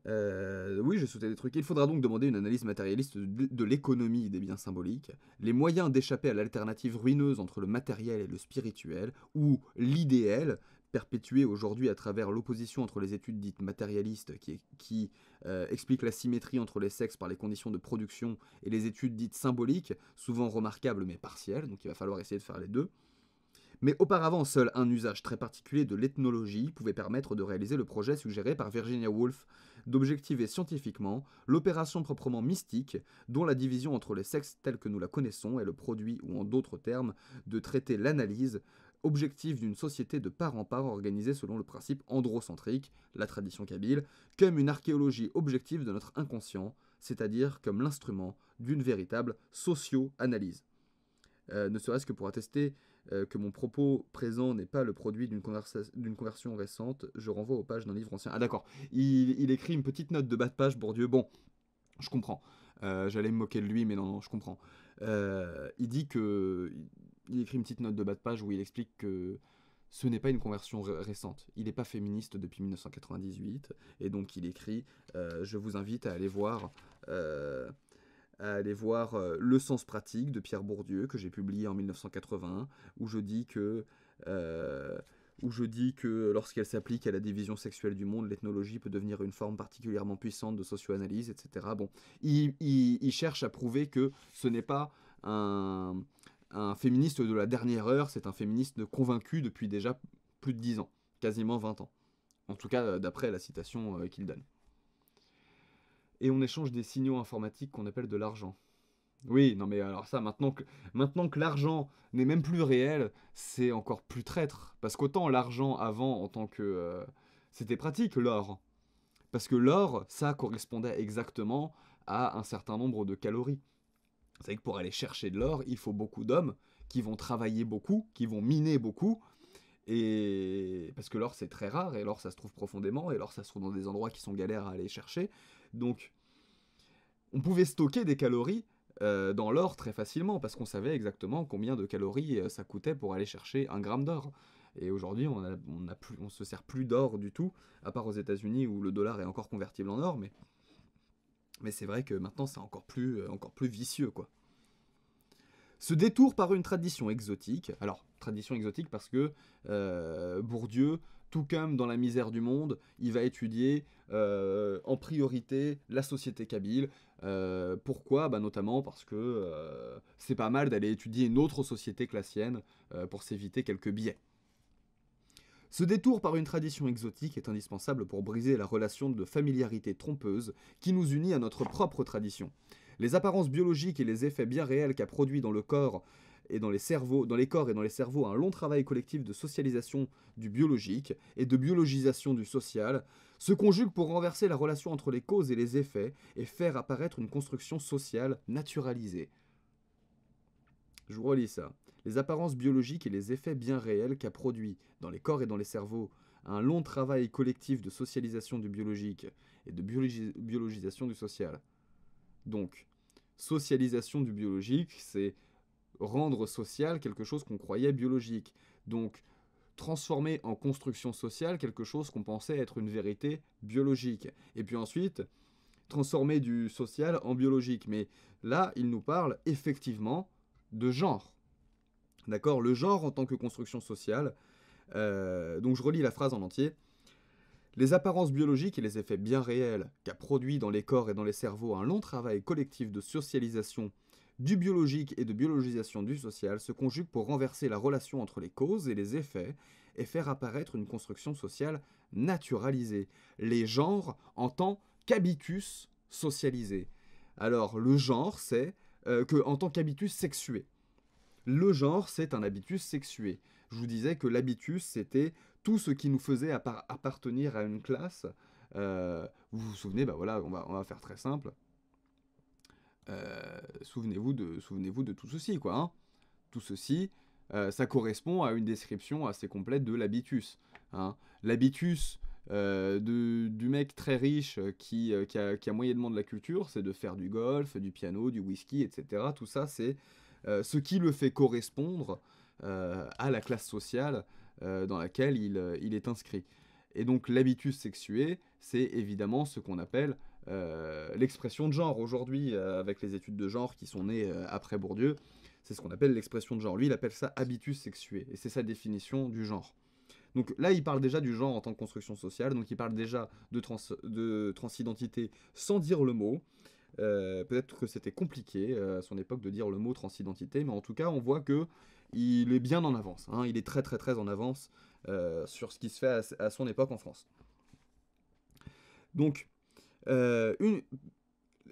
euh, oui, j'ai sauté des trucs. Il faudra donc demander une analyse matérialiste de l'économie des biens symboliques, les moyens d'échapper à l'alternative ruineuse entre le matériel et le spirituel, ou l'idéal, perpétué aujourd'hui à travers l'opposition entre les études dites matérialistes qui, qui euh, expliquent la symétrie entre les sexes par les conditions de production et les études dites symboliques, souvent remarquables mais partielles, donc il va falloir essayer de faire les deux mais auparavant seul un usage très particulier de l'ethnologie pouvait permettre de réaliser le projet suggéré par Virginia Woolf, d'objectiver scientifiquement l'opération proprement mystique, dont la division entre les sexes telle que nous la connaissons est le produit, ou en d'autres termes, de traiter l'analyse, objective d'une société de part en part organisée selon le principe androcentrique, la tradition kabyle, comme une archéologie objective de notre inconscient, c'est-à-dire comme l'instrument d'une véritable socio-analyse. Euh, ne serait-ce que pour attester euh, que mon propos présent n'est pas le produit d'une conversion récente, je renvoie aux pages d'un livre ancien. Ah d'accord, il, écrit une petite note de bas de page, Bourdieu, bon, je comprends. Euh, j'allais me moquer de lui, mais non, je comprends. Euh, il dit que... Il écrit une petite note de bas de page où il explique que ce n'est pas une conversion récente. Il n'est pas féministe depuis 1998, et donc il écrit Je vous invite à aller voir à aller voir euh, Le sens pratique de Pierre Bourdieu, que j'ai publié en 1980 où je dis que euh, où je dis que lorsqu'elle s'applique à la division sexuelle du monde, l'ethnologie peut devenir une forme particulièrement puissante de socio-analyse, etc. Bon, il, cherche à prouver que ce n'est pas un, un, féministe de la dernière heure, c'est un féministe convaincu depuis déjà plus de 10 ans, quasiment 20 ans. En tout cas, euh, d'après la citation qu'il donne et on échange des signaux informatiques qu'on appelle de l'argent. Oui, non mais alors ça, maintenant que, maintenant que l'argent n'est même plus réel, c'est encore plus traître. Parce qu'autant l'argent avant, en tant que... Euh, c'était pratique, l'or. Parce que l'or, ça correspondait exactement à un certain nombre de calories. Vous savez que pour aller chercher de l'or, il faut beaucoup d'hommes qui vont travailler beaucoup, qui vont miner beaucoup. Et parce que l'or c'est très rare, et l'or ça se trouve profondément, et l'or ça se trouve dans des endroits qui sont galères à aller chercher. Donc, on pouvait stocker des calories euh, dans l'or très facilement parce qu'on savait exactement combien de calories euh, ça coûtait pour aller chercher un gramme d'or. Et aujourd'hui, on, a, se sert plus d'or du tout, à part aux États-Unis où le dollar est encore convertible en or, mais, mais c'est vrai que maintenant c'est encore plus, euh, encore plus vicieux quoi. Ce détour par une tradition exotique, alors tradition exotique parce que Bourdieu tout comme dans la misère du monde, il va étudier euh, en priorité la société kabyle. Euh, pourquoi bah, Notamment parce que euh, c'est pas mal d'aller étudier une autre société que la sienne pour s'éviter quelques biais. Ce détour par une tradition exotique est indispensable pour briser la relation de familiarité trompeuse qui nous unit à notre propre tradition. Les apparences biologiques et les effets bien réels qu'a produit dans le corps et dans les cerveaux, dans les corps et dans les cerveaux, un long travail collectif de socialisation du biologique et de biologisation du social se conjugue pour renverser la relation entre les causes et les effets et faire apparaître une construction sociale naturalisée. Je vous relis ça. Les apparences biologiques et les effets bien réels qu'a produit dans les corps et dans les cerveaux un long travail collectif de socialisation du biologique et de biologisation du social. Donc, socialisation du biologique, c'est rendre social quelque chose qu'on croyait biologique. Donc, transformer en construction sociale quelque chose qu'on pensait être une vérité biologique. Et puis ensuite, transformer du social en biologique. Mais là, il nous parle effectivement de genre. D'accord Le genre en tant que construction sociale. Euh, donc je relis la phrase en entier. Les apparences biologiques et les effets bien réels qu'a produit dans les corps et dans les cerveaux un long travail collectif de socialisation du biologique et de biologisation du social se conjuguent pour renverser la relation entre les causes et les effets et faire apparaître une construction sociale naturalisée. Les genres en tant qu'habitus socialisé. Alors le genre, c'est euh, que en tant qu'habitus sexué. Le genre, c'est un habitus sexué. Je vous disais que l'habitus, c'était tout ce qui nous faisait appartenir à une classe. Euh, vous vous souvenez, bah voilà, on va, on va faire très simple souvenez-vous de, souvenez de tout ceci, quoi. Hein. Tout ceci, euh, ça correspond à une description assez complète de l'habitus. Hein. L'habitus euh, du mec très riche euh, qui, a, moyennement de la culture, c'est de faire du golf, du piano, du whisky, etc. Tout ça, c'est ce qui le fait correspondre à la classe sociale dans laquelle il, il est inscrit. Et donc l'habitus sexué, c'est évidemment ce qu'on appelle euh, l'expression de genre aujourd'hui, euh, avec les études de genre qui sont nées euh, après Bourdieu, c'est ce qu'on appelle l'expression de genre. Lui, il appelle ça habitus sexué, et c'est sa définition du genre. Donc là, il parle déjà du genre en tant que construction sociale, donc il parle déjà de, transidentité sans dire le mot. Peut-être que c'était compliqué à son époque de dire le mot transidentité, mais en tout cas, on voit que il est bien en avance. Hein. il est très très très en avance sur ce qui se fait à son époque en France. Donc, euh, une,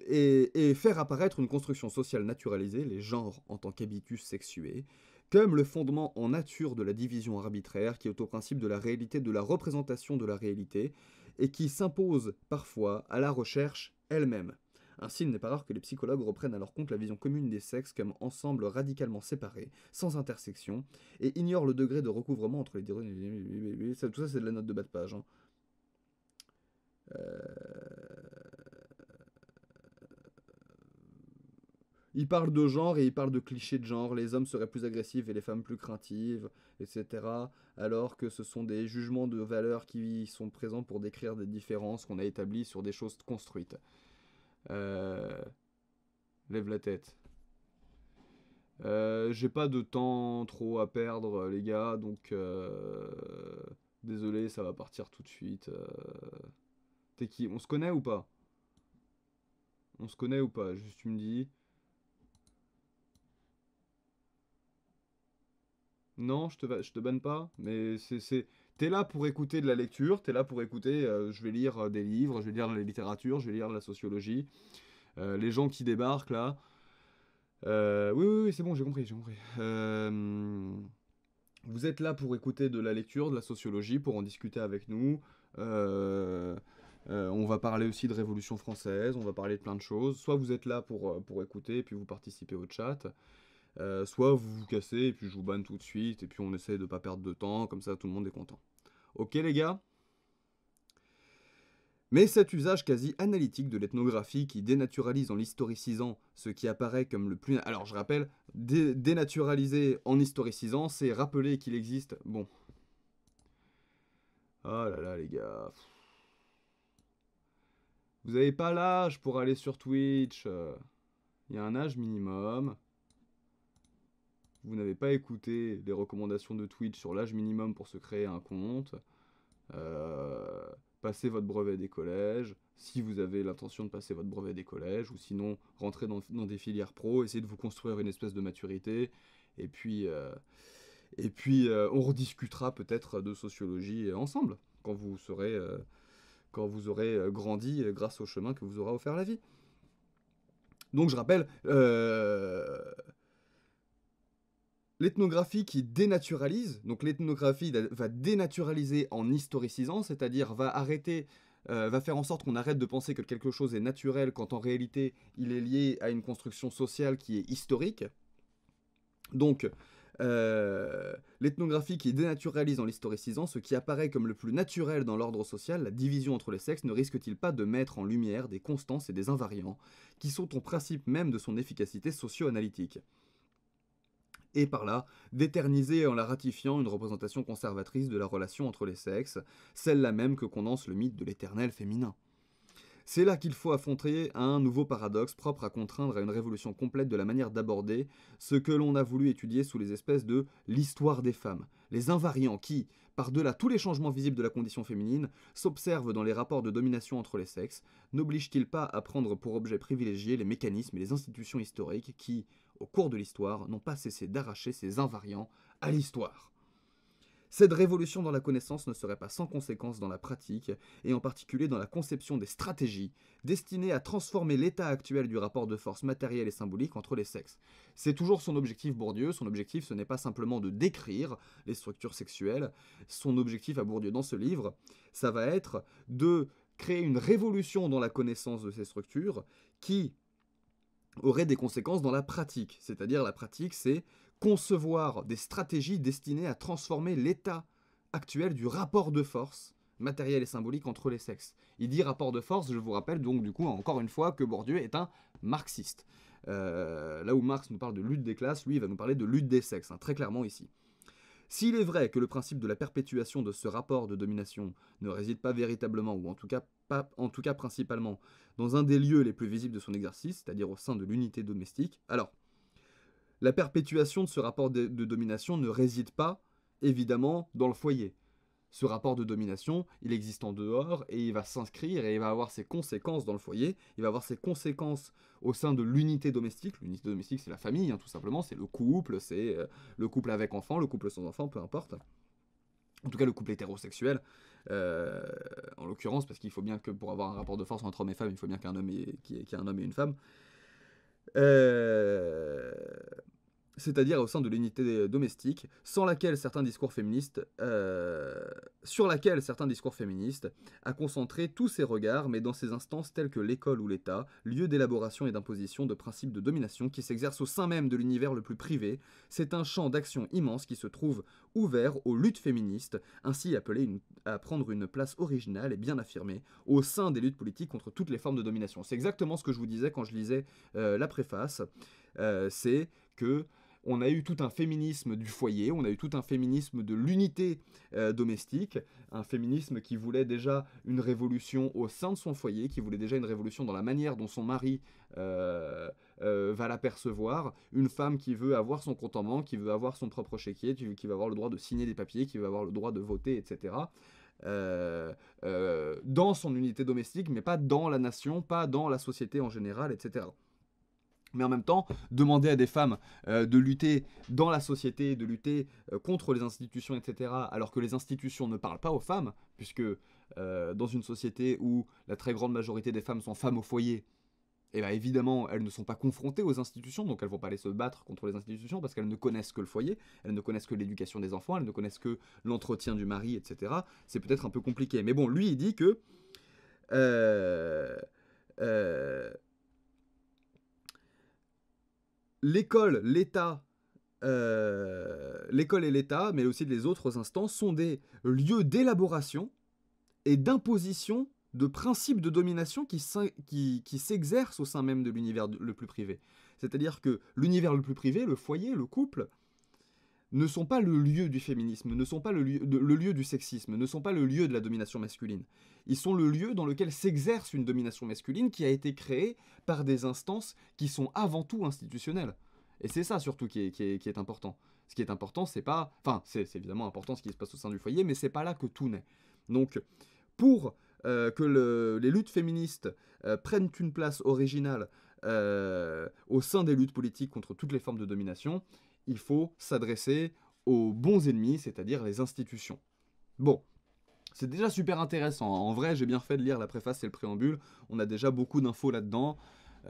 et, faire apparaître une construction sociale naturalisée, les genres en tant qu'habitus sexués, comme le fondement en nature de la division arbitraire qui est au principe de la réalité de la représentation de la réalité et qui s'impose parfois à la recherche elle-même. Ainsi, il n'est pas rare que les psychologues reprennent à leur compte la vision commune des sexes comme ensemble radicalement séparés, sans intersection, et ignorent le degré de recouvrement entre les... Tout ça, c'est de la note de bas de page. Hein. Euh... il parle de genre et il parle de clichés de genre. Les hommes seraient plus agressifs et les femmes plus craintives, etc. Alors que ce sont des jugements de valeur qui sont présents pour décrire des différences qu'on a établies sur des choses construites. Euh, lève la tête. Euh, j'ai pas de temps trop à perdre, les gars, donc euh, désolé, ça va partir tout de suite. T'es qui On se connaît ou pas On se connaît ou pas Juste tu me dis. non, je te, je te banne pas, mais c'est... T'es là pour écouter de la lecture, t'es là pour écouter, euh, je vais lire euh, des livres, je vais lire de la littérature, je vais lire de la sociologie. Euh, les gens qui débarquent là. oui, oui, oui c'est bon, j'ai compris, j'ai compris. vous êtes là pour écouter de la lecture, de la sociologie, pour en discuter avec nous. on va parler aussi de Révolution française, on va parler de plein de choses. Soit vous êtes là pour, pour écouter et puis vous participez au chat. Euh, soit vous vous cassez et puis je vous banne tout de suite et puis on essaye de pas perdre de temps, comme ça tout le monde est content. Ok les gars mais cet usage quasi analytique de l'ethnographie qui dénaturalise en l'historicisant ce qui apparaît comme le plus... Alors je rappelle, dénaturaliser en historicisant, c'est rappeler qu'il existe... Bon. Oh là là les gars. Vous n'avez pas l'âge pour aller sur Twitch. Il y a un âge minimum vous n'avez pas écouté les recommandations de Twitch sur l'âge minimum pour se créer un compte, euh, passez votre brevet des collèges, si vous avez l'intention de passer votre brevet des collèges, ou sinon rentrez dans, des filières pro, essayez de vous construire une espèce de maturité, et puis, euh, et puis euh, on rediscutera peut-être de sociologie ensemble, quand vous, serez, quand vous aurez grandi grâce au chemin que vous aura offert la vie. Donc je rappelle, L'ethnographie qui dénaturalise, donc l'ethnographie va dénaturaliser en historicisant, c'est-à-dire va arrêter, euh, va faire en sorte qu'on arrête de penser que quelque chose est naturel quand en réalité il est lié à une construction sociale qui est historique. Donc, euh, l'ethnographie qui dénaturalise en historicisant, ce qui apparaît comme le plus naturel dans l'ordre social, la division entre les sexes, ne risque-t-il pas de mettre en lumière des constances et des invariants qui sont au principe même de son efficacité socio-analytique et par là d'éterniser en la ratifiant une représentation conservatrice de la relation entre les sexes, celle-là même que condense le mythe de l'éternel féminin. C'est là qu'il faut affronter un nouveau paradoxe propre à contraindre à une révolution complète de la manière d'aborder ce que l'on a voulu étudier sous les espèces de l'histoire des femmes, les invariants qui, par-delà tous les changements visibles de la condition féminine, s'observent dans les rapports de domination entre les sexes, n'obligent-ils pas à prendre pour objet privilégié les mécanismes et les institutions historiques qui, au cours de l'histoire, n'ont pas cessé d'arracher ces invariants à l'histoire. Cette révolution dans la connaissance ne serait pas sans conséquence dans la pratique, et en particulier dans la conception des stratégies destinées à transformer l'état actuel du rapport de force matériel et symbolique entre les sexes. C'est toujours son objectif Bourdieu, son objectif ce n'est pas simplement de décrire les structures sexuelles, son objectif à Bourdieu dans ce livre, ça va être de créer une révolution dans la connaissance de ces structures qui aurait des conséquences dans la pratique. C'est-à-dire la pratique, c'est concevoir des stratégies destinées à transformer l'état actuel du rapport de force matériel et symbolique entre les sexes. Il dit rapport de force, je vous rappelle donc du coup encore une fois que Bourdieu est un marxiste. Euh, là où Marx nous parle de lutte des classes, lui il va nous parler de lutte des sexes, hein, très clairement ici. S'il est vrai que le principe de la perpétuation de ce rapport de domination ne réside pas véritablement, ou en tout cas en tout cas principalement, dans un des lieux les plus visibles de son exercice, c'est-à-dire au sein de l'unité domestique. Alors, la perpétuation de ce rapport de, domination ne réside pas, évidemment, dans le foyer. Ce rapport de domination, il existe en dehors et il va s'inscrire et il va avoir ses conséquences dans le foyer, il va avoir ses conséquences au sein de l'unité domestique. L'unité domestique, c'est la famille, hein, tout simplement, c'est le couple, c'est euh, le couple avec enfant, le couple sans enfant, peu importe. En tout cas, le couple hétérosexuel, euh, en l'occurrence, parce qu'il faut bien que pour avoir un rapport de force entre homme et femmes, il faut bien qu'un homme et, qu'il un homme et une femme. Euh, c'est-à-dire au sein de l'unité euh, domestique, sans laquelle certains discours féministes, euh, sur laquelle certains discours féministes, a concentré tous ses regards, mais dans ces instances telles que l'école ou l'État, lieu d'élaboration et d'imposition de principes de domination qui s'exercent au sein même de l'univers le plus privé, c'est un champ d'action immense qui se trouve ouvert aux luttes féministes, ainsi appelé à prendre une place originale et bien affirmée au sein des luttes politiques contre toutes les formes de domination. C'est exactement ce que je vous disais quand je lisais euh, la préface, c'est que on a eu tout un féminisme du foyer, on a eu tout un féminisme de l'unité euh, domestique, un féminisme qui voulait déjà une révolution au sein de son foyer, qui voulait déjà une révolution dans la manière dont son mari euh, euh, va l'apercevoir, une femme qui veut avoir son compte qui veut avoir son propre chéquier, qui va avoir le droit de signer des papiers, qui va avoir le droit de voter, etc. dans son unité domestique, mais pas dans la nation, pas dans la société en général, etc mais en même temps, demander à des femmes euh, de lutter dans la société, de lutter euh, contre les institutions, etc., alors que les institutions ne parlent pas aux femmes, puisque euh, dans une société où la très grande majorité des femmes sont femmes au foyer, et eh bien évidemment, elles ne sont pas confrontées aux institutions, donc elles ne vont pas aller se battre contre les institutions parce qu'elles ne connaissent que le foyer, elles ne connaissent que l'éducation des enfants, elles ne connaissent que l'entretien du mari, etc. C'est peut-être un peu compliqué. Mais bon, lui, il dit que l'école, l'État, euh, l'école et l'État, mais aussi les autres instances, sont des lieux d'élaboration et d'imposition de principes de domination qui s'exercent au sein même de l'univers le plus privé. C'est-à-dire que l'univers le plus privé, le foyer, le couple, ne sont pas le lieu du féminisme, ne sont pas le lieu, du sexisme, ne sont pas le lieu de la domination masculine. Ils sont le lieu dans lequel s'exerce une domination masculine qui a été créée par des instances qui sont avant tout institutionnelles. Et c'est ça surtout qui est, important. Ce qui est important, c'est pas... Enfin, c'est évidemment important ce qui se passe au sein du foyer, mais c'est pas là que tout naît. Donc, pour euh, que les luttes féministes euh, prennent une place originale euh, au sein des luttes politiques contre toutes les formes de domination, il faut s'adresser aux bons ennemis, c'est-à-dire les institutions. Bon, c'est déjà super intéressant. Hein. En vrai, j'ai bien fait de lire la préface et le préambule. On a déjà beaucoup d'infos là-dedans.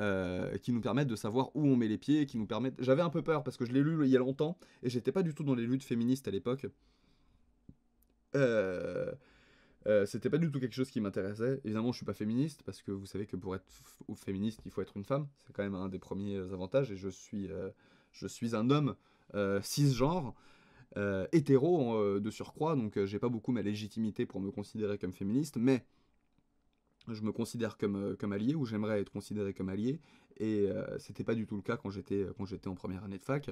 Euh, qui nous permettent de savoir où on met les pieds, qui nous permettent... J'avais un peu peur parce que je l'ai lu il y a longtemps et j'étais pas du tout dans les luttes féministes à l'époque. Euh, euh, c'était pas du tout quelque chose qui m'intéressait. Évidemment, je suis pas féministe parce que vous savez que pour être féministe, il faut être une femme. C'est quand même un des premiers avantages et je suis je suis un homme euh, cisgenre, euh, hétéro euh, de surcroît, donc j'ai pas beaucoup ma légitimité pour me considérer comme féministe, mais je me considère comme, comme allié ou j'aimerais être considéré comme allié. Et c'était pas du tout le cas quand j'étais, quand j'étais en première année de fac,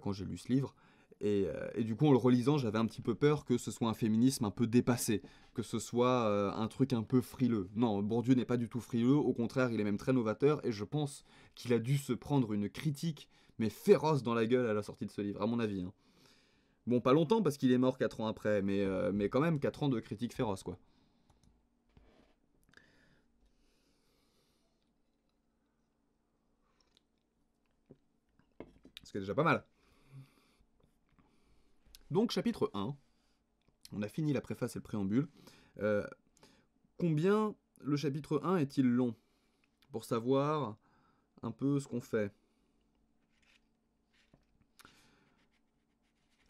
quand j'ai lu ce livre. Et, et, du coup, en le relisant, j'avais un petit peu peur que ce soit un féminisme un peu dépassé, que ce soit un truc un peu frileux. Non, Bourdieu n'est pas du tout frileux, au contraire, il est même très novateur, et je pense qu'il a dû se prendre une critique mais féroce dans la gueule à la sortie de ce livre, à mon avis. Hein. Bon, pas longtemps parce qu'il est mort 4 ans après, mais, euh, mais quand même 4 ans de critique féroce, quoi. Ce qui est déjà pas mal. Donc, chapitre 1. On a fini la préface et le préambule. Euh, combien le chapitre 1 est-il long Pour savoir un peu ce qu'on fait.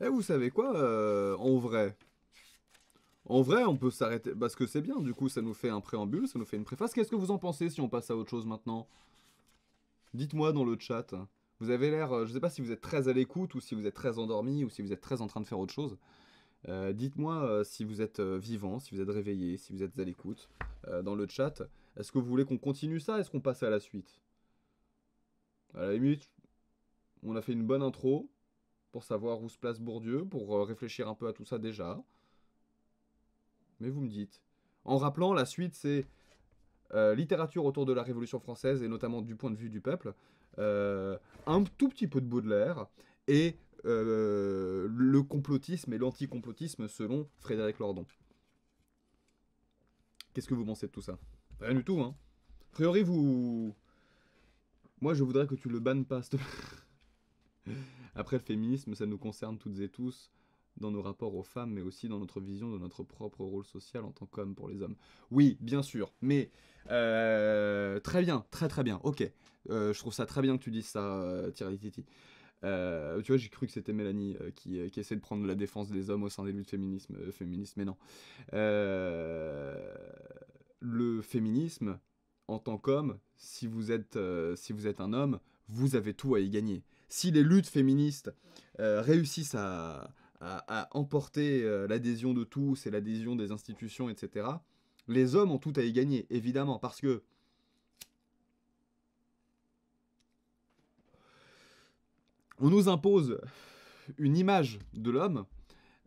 Eh, vous savez quoi, euh, en vrai En vrai, on peut s'arrêter, parce que c'est bien, du coup, ça nous fait un préambule, ça nous fait une préface. Qu'est-ce que vous en pensez si on passe à autre chose maintenant Dites-moi dans le chat. Vous avez l'air, euh, je sais pas si vous êtes très à l'écoute, ou si vous êtes très endormi, ou si vous êtes très en train de faire autre chose. Euh, dites-moi si vous êtes vivant, si vous êtes réveillé, si vous êtes à l'écoute dans le chat. Est-ce que vous voulez qu'on continue ça Est-ce qu'on passe à la suite À la limite, on a fait une bonne intro pour savoir où se place Bourdieu, pour euh, réfléchir un peu à tout ça déjà. Mais vous me dites. En rappelant, la suite, c'est euh, littérature autour de la Révolution française, et notamment du point de vue du peuple, euh, un tout petit peu de Baudelaire, et le complotisme et l'anticomplotisme selon Frédéric Lordon. Qu'est-ce que vous pensez de tout ça Rien du tout, hein. A priori, vous... Moi, je voudrais que tu le bannes pas, après, le féminisme, ça nous concerne toutes et tous dans nos rapports aux femmes, mais aussi dans notre vision de notre propre rôle social en tant qu'homme pour les hommes. Oui, bien sûr, mais euh, très bien, très très bien, ok. Euh, je trouve ça très bien que tu dises ça, euh, Thierry Titi. tu vois, j'ai cru que c'était Mélanie qui, essaie de prendre la défense des hommes au sein des luttes féminisme, féministes, mais non. le féminisme, en tant qu'homme, si, vous êtes, si vous êtes un homme, vous avez tout à y gagner si les luttes féministes euh, réussissent à, emporter euh, l'adhésion de tous et l'adhésion des institutions, etc., les hommes ont tout à y gagner, évidemment, parce que on nous impose une image de l'homme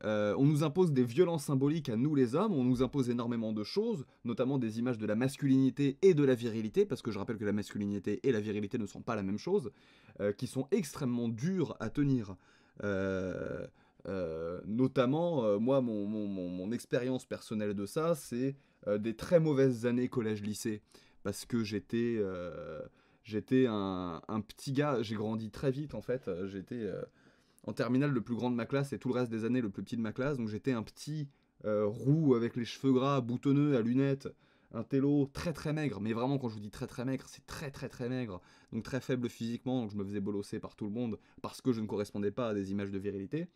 euh, on nous impose des violences symboliques à nous les hommes, on nous impose énormément de choses, notamment des images de la masculinité et de la virilité, parce que je rappelle que la masculinité et la virilité ne sont pas la même chose, euh, qui sont extrêmement dures à tenir. Euh, notamment, moi, mon, expérience personnelle de ça, c'est des très mauvaises années collège-lycée, parce que j'étais un, petit gars, j'ai grandi très vite en fait, j'étais en terminale le plus grand de ma classe et tout le reste des années le plus petit de ma classe. Donc j'étais un petit euh, roux avec les cheveux gras, boutonneux, à lunettes, un télo très très maigre. Mais vraiment quand je vous dis très très maigre, c'est très très très maigre. Donc très faible physiquement, donc je me faisais bolosser par tout le monde parce que je ne correspondais pas à des images de virilité.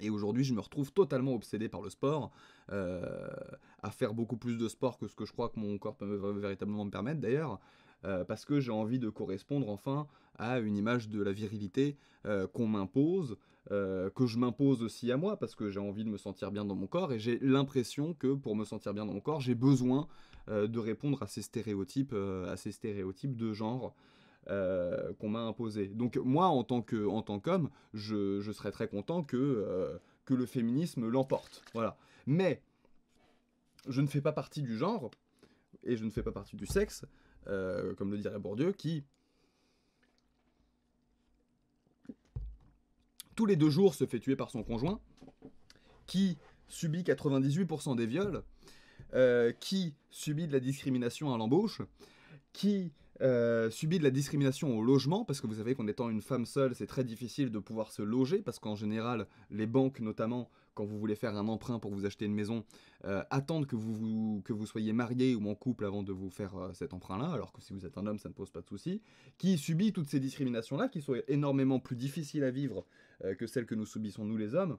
Et aujourd'hui, je me retrouve totalement obsédé par le sport, euh, à faire beaucoup plus de sport que ce que je crois que mon corps peut euh, véritablement me permettre d'ailleurs, parce que j'ai envie de correspondre enfin à une image de la virilité euh, qu'on m'impose, euh, que je m'impose aussi à moi, parce que j'ai envie de me sentir bien dans mon corps, et j'ai l'impression que pour me sentir bien dans mon corps, j'ai besoin euh, de répondre à ces stéréotypes, à ces stéréotypes de genre. qu'on m'a imposé. Donc moi, en tant que, en tant qu'homme, je, je, serais très content que que le féminisme l'emporte. Voilà. Mais je ne fais pas partie du genre et je ne fais pas partie du sexe, comme le dirait Bourdieu, qui tous les deux jours se fait tuer par son conjoint, qui subit 98% des viols, euh, qui subit de la discrimination à l'embauche, qui euh, subit de la discrimination au logement, parce que vous savez qu'en étant une femme seule, c'est très difficile de pouvoir se loger, parce qu'en général, les banques notamment quand vous voulez faire un emprunt pour vous acheter une maison, euh, attendre que vous, que vous soyez marié ou en couple avant de vous faire euh, cet emprunt-là, alors que si vous êtes un homme, ça ne pose pas de souci, qui subit toutes ces discriminations-là, qui sont énormément plus difficiles à vivre euh, que celles que nous subissons nous les hommes.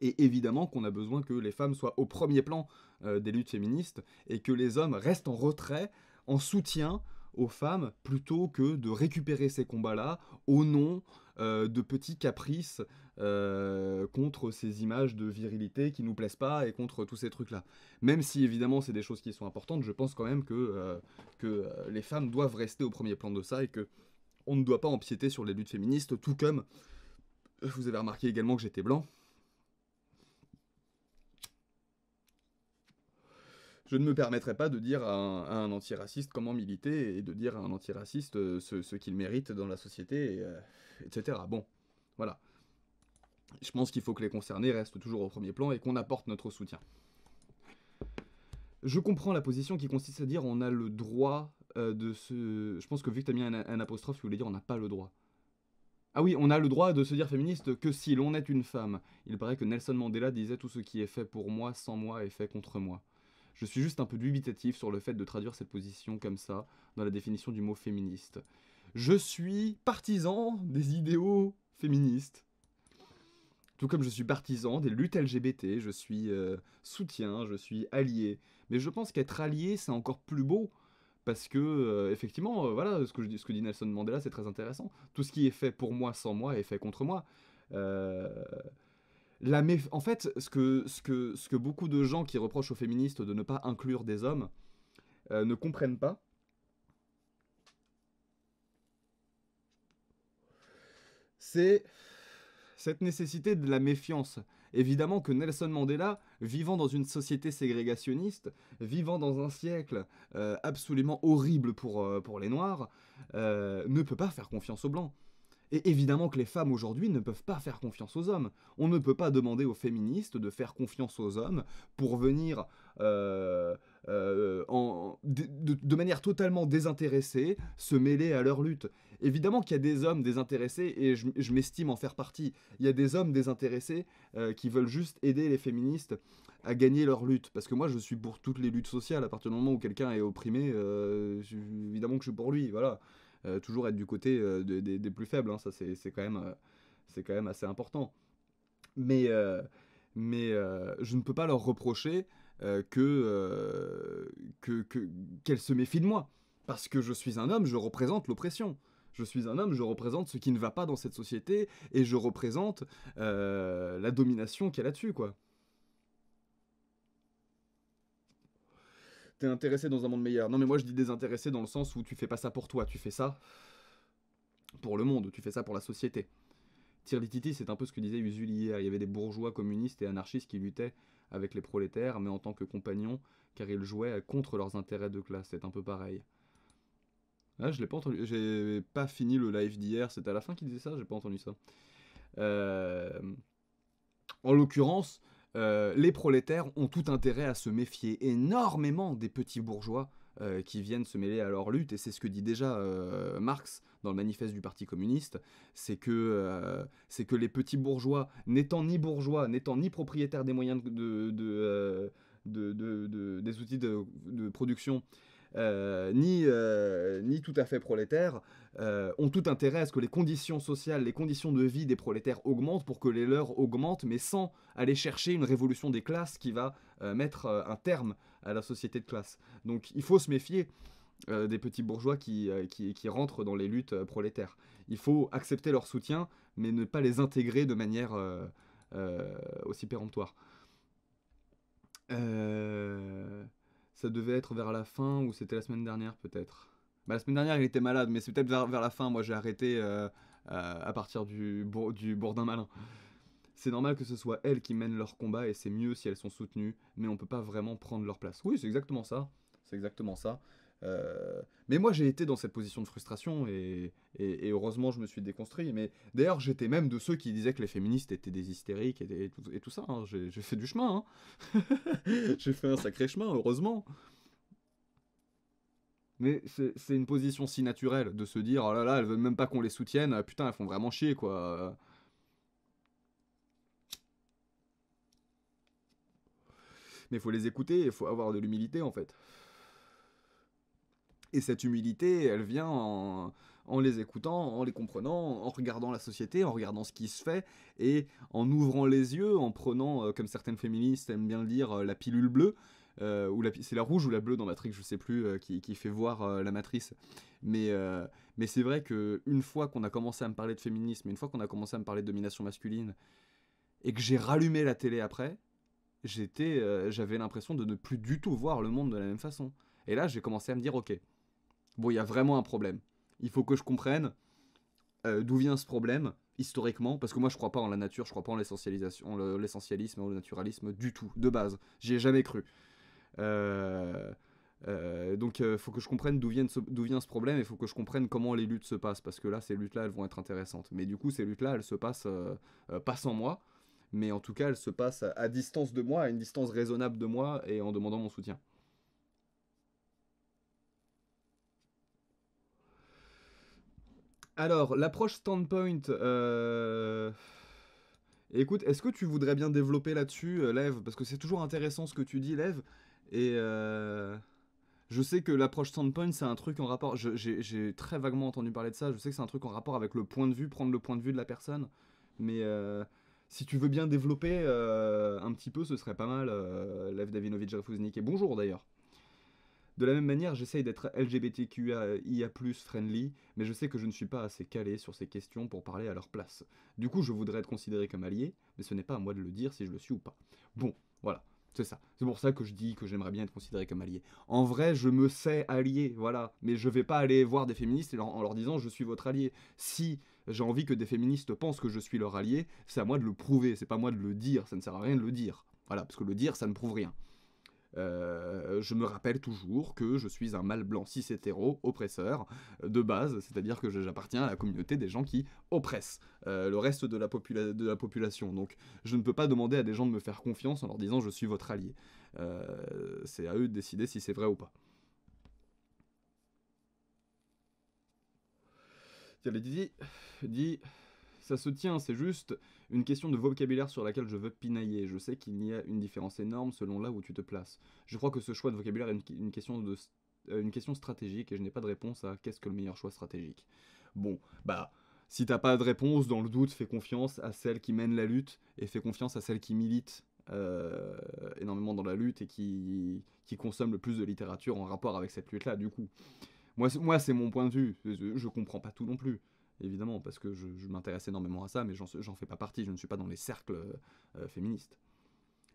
Et évidemment qu'on a besoin que les femmes soient au premier plan des luttes féministes et que les hommes restent en retrait, en soutien aux femmes, plutôt que de récupérer ces combats-là au nom euh, de petits caprices euh, contre ces images de virilité qui nous plaisent pas et contre tous ces trucs-là. Même si évidemment c'est des choses qui sont importantes, je pense quand même que, euh, que les femmes doivent rester au premier plan de ça et que on ne doit pas empiéter sur les luttes féministes, tout comme vous avez remarqué également que j'étais blanc. je ne me permettrai pas de dire à un, antiraciste comment militer et de dire à un antiraciste euh, ce, qu'il mérite dans la société, etc. Euh, bon, voilà. Je pense qu'il faut que les concernés restent toujours au premier plan et qu'on apporte notre soutien. Je comprends la position qui consiste à dire on a le droit euh, de se... Je pense que vu que tu mis un, un apostrophe, tu voulais dire on n'a pas le droit. Ah oui, on a le droit de se dire féministe que si l'on est une femme. Il paraît que Nelson Mandela disait tout ce qui est fait pour moi, sans moi, est fait contre moi. Je suis juste un peu dubitatif sur le fait de traduire cette position comme ça dans la définition du mot féministe. Je suis partisan des idéaux féministes. Tout comme je suis partisan des luttes LGBT, je suis euh, soutien, je suis allié. Mais je pense qu'être allié, c'est encore plus beau. Parce que, euh, effectivement, euh, voilà, ce que, je, ce que dit Nelson Mandela, c'est très intéressant. Tout ce qui est fait pour moi, sans moi, est fait contre moi. Euh, en fait, ce que, beaucoup de gens qui reprochent aux féministes de ne pas inclure des hommes euh, ne comprennent pas, c'est cette nécessité de la méfiance. Évidemment que Nelson Mandela, vivant dans une société ségrégationniste, vivant dans un siècle euh, absolument horrible pour, euh, les Noirs, ne peut pas faire confiance aux Blancs. Et évidemment que les femmes aujourd'hui ne peuvent pas faire confiance aux hommes. On ne peut pas demander aux féministes de faire confiance aux hommes pour venir euh, euh, de, manière totalement désintéressée se mêler à leur lutte. Évidemment qu'il y a des hommes désintéressés, et je, m'estime en faire partie, il y a des hommes désintéressés euh, qui veulent juste aider les féministes à gagner leur lutte. Parce que moi, je suis pour toutes les luttes sociales. À partir du moment où quelqu'un est opprimé, évidemment que je suis pour lui, voilà. Euh, toujours être du côté euh, des, plus faibles, hein. ça c'est quand, même, euh, quand même assez important. Mais, mais je ne peux pas leur reprocher qu'elles que, que, se méfient de moi, parce que je suis un homme, je représente l'oppression je suis un homme, je représente ce qui ne va pas dans cette société et je représente la domination qu'il y a là-dessus, quoi. intéressé dans un monde meilleur. Non, mais moi je dis désintéressé dans le sens où tu fais pas ça pour toi, tu fais ça pour le monde, tu fais ça pour la société. Tirlititi, c'est un peu ce que disait Usuli hier. Il y avait des bourgeois communistes et anarchistes qui luttaient avec les prolétaires, mais en tant que compagnons, car ils jouaient contre leurs intérêts de classe. C'est un peu pareil. Là, ah, je l'ai pas entendu. J'ai pas fini le live d'hier. C'est à la fin qu'il disait ça. J'ai pas entendu ça. Euh, en l'occurrence, euh, les prolétaires ont tout intérêt à se méfier énormément des petits bourgeois euh, qui viennent se mêler à leur lutte, et c'est ce que dit déjà euh, Marx dans le manifeste du Parti communiste, c'est que, que les petits bourgeois, n'étant ni bourgeois, n'étant ni propriétaires des moyens des outils de, production, ni tout à fait prolétaires, euh, ont tout intérêt à ce que les conditions sociales, les conditions de vie des prolétaires augmentent pour que les leurs augmentent, mais sans aller chercher une révolution des classes qui va euh, mettre euh, un terme à la société de classe. Donc il faut se méfier. des petits bourgeois qui, rentrent dans les luttes prolétaires. Il faut accepter leur soutien, mais ne pas les intégrer de manière aussi péremptoire. ça devait être vers la fin ou c'était la semaine dernière peut-être. Bah, la semaine dernière, il était malade, mais c'est peut-être vers, la fin. Moi, j'ai arrêté euh, euh, à partir du, du bourdin malin. C'est normal que ce soit elles qui mènent leur combat et c'est mieux si elles sont soutenues, mais on peut pas vraiment prendre leur place. Oui, c'est exactement ça. C'est exactement ça. Euh, mais moi, j'ai été dans cette position de frustration et, heureusement, je me suis déconstruit. Mais d'ailleurs, j'étais même de ceux qui disaient que les féministes étaient des hystériques et, et tout, ça. Hein. J'ai fait du chemin. Hein. j'ai fait un sacré chemin, heureusement. Mais c'est une position si naturelle de se dire, oh là là, elles veulent même pas qu'on les soutienne, ah, putain, elles font vraiment chier, quoi. Mais il faut les écouter, il faut avoir de l'humilité, en fait. Et cette humilité, elle vient en, en, les écoutant, en les comprenant, en regardant la société, en regardant ce qui se fait, et en ouvrant les yeux, en prenant, euh, comme certaines féministes aiment bien le dire, euh, la pilule bleue, euh, ou c'est la rouge ou la bleue dans Matrix, je sais plus, euh, qui, fait voir euh, la matrice. Mais, c'est vrai qu'une fois qu'on a commencé à me parler de féminisme, une fois qu'on a commencé à me parler de domination masculine, et que j'ai rallumé la télé après, j'étais, j'avais l'impression de ne plus du tout voir le monde de la même façon. Et là, j'ai commencé à me dire, ok, bon, il y a vraiment un problème. Il faut que je comprenne d'où vient ce problème historiquement, parce que moi je crois pas en la nature, je crois pas en l'essentialisation, l'essentialisme, le naturalisme du tout, de base. J'y ai jamais cru. Euh, euh, donc il euh, faut que je comprenne d'où vient, vient, ce problème et il faut que je comprenne comment les luttes se passent parce que là ces luttes là elles vont être intéressantes. Mais du coup ces luttes là elles se passent pas sans moi, mais en tout cas elles se passent à distance de moi, à une distance raisonnable de moi et en demandant mon soutien. Alors l'approche standpoint. Écoute, est-ce que tu voudrais bien développer là-dessus, Lève Parce que c'est toujours intéressant ce que tu dis, Lève. Et euh, je sais que l'approche standpoint, c'est un truc en rapport. J'ai très vaguement entendu parler de ça. Je sais que c'est un truc en rapport avec le point de vue, prendre le point de vue de la personne. Mais euh, si tu veux bien développer euh, un petit peu, ce serait pas mal. Lev Davinovich Refuznik, et bonjour d'ailleurs. De la même manière, j'essaye d'être LGBTQIA friendly, mais je sais que je ne suis pas assez calé sur ces questions pour parler à leur place. Du coup, je voudrais être considéré comme allié, mais ce n'est pas à moi de le dire si je le suis ou pas. Bon, voilà. C'est ça. C'est pour ça que je dis que j'aimerais bien être considéré comme allié. En vrai, je me sais allié, voilà. Mais je vais pas aller voir des féministes en leur disant je suis votre allié. Si j'ai envie que des féministes pensent que je suis leur allié, c'est à moi de le prouver, c'est pas moi de le dire, ça ne sert à rien de le dire. Voilà, parce que le dire, ça ne prouve rien. Euh, je me rappelle toujours que je suis un mâle blanc cis hétéro oppresseur euh, de base, c'est-à-dire que j'appartiens à la communauté des gens qui oppressent euh, le reste de la, population. Donc je ne peux pas demander à des gens de me faire confiance en leur disant je suis votre allié. c'est à eux de décider si c'est vrai ou pas. Dit, dit ça se tient, c'est juste une question de vocabulaire sur laquelle je veux pinailler. Je sais qu'il y a une différence énorme selon là où tu te places. Je crois que ce choix de vocabulaire est une, question, de, euh, une question stratégique et je n'ai pas de réponse à qu'est-ce que le meilleur choix stratégique. Bon, bah, si t'as pas de réponse, dans le doute, fais confiance à celle qui mène la lutte et fais confiance à celle qui milite euh, énormément dans la lutte et qui, qui consomme le plus de littérature en rapport avec cette lutte-là, du coup. Moi, c'est mon point de vue. Je comprends pas tout non plus évidemment, parce que je, m'intéresse énormément à ça, mais j'en fais pas partie, je ne suis pas dans les cercles euh, féministes.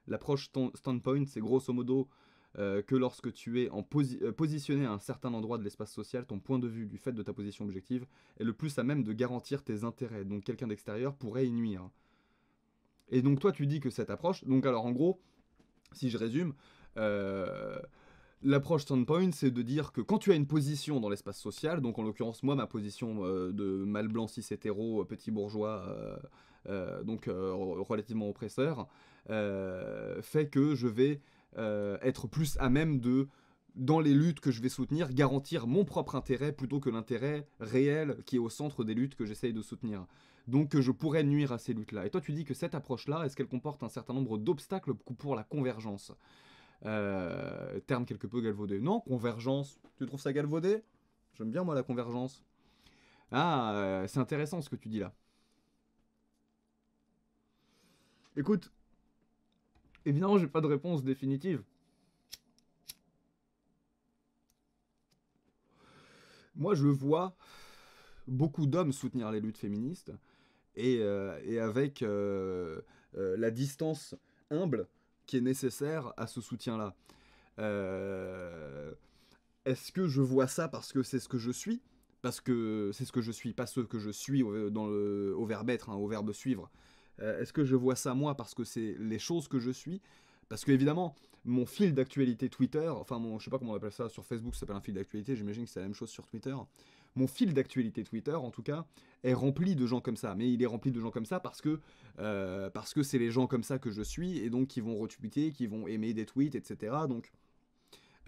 L'approche standpoint, c'est grosso modo euh, que lorsque tu es en euh, positionné à un certain endroit de l'espace social, ton point de vue du fait de ta position objective est le plus à même de garantir tes intérêts, donc quelqu'un d'extérieur pourrait y nuire. Et donc toi, tu dis que cette approche, donc alors en gros, si je résume, euh, L'approche standpoint, c'est de dire que quand tu as une position dans l'espace social, donc en l'occurrence moi, ma position euh, de mâle blanc, cis hétéro, euh, petit bourgeois, euh, donc relativement oppresseur, fait que je vais être plus à même de dans les luttes que je vais soutenir, garantir mon propre intérêt plutôt que l'intérêt réel qui est au centre des luttes que j'essaye de soutenir. Donc je pourrais nuire à ces luttes-là. Et toi tu dis que cette approche-là, est-ce qu'elle comporte un certain nombre d'obstacles pour la convergence euh, terme quelque peu galvaudé. Non, convergence, tu trouves ça galvaudé J'aime bien moi la convergence. Ah, euh, c'est intéressant ce que tu dis là. Écoute, évidemment, j'ai pas de réponse définitive. Moi, je vois beaucoup d'hommes soutenir les luttes féministes et, euh, avec la distance humble qui est nécessaire à ce soutien-là. Euh, est-ce que je vois ça parce que c'est ce que je suis Parce que c'est ce que je suis, pas ce que je suis dans le, au verbe être, hein, au verbe suivre. Euh, est-ce que je vois ça moi parce que c'est les choses que je suis Parce que évidemment, mon fil d'actualité Twitter, enfin mon, je sais pas comment on appelle ça sur Facebook, ça s'appelle un fil d'actualité, j'imagine que c'est la même chose sur Twitter mon fil d'actualité Twitter, en tout cas, est rempli de gens comme ça. Mais il est rempli de gens comme ça parce que euh, c'est les gens comme ça que je suis et donc qui vont retweeter, qui vont aimer des tweets, etc. Donc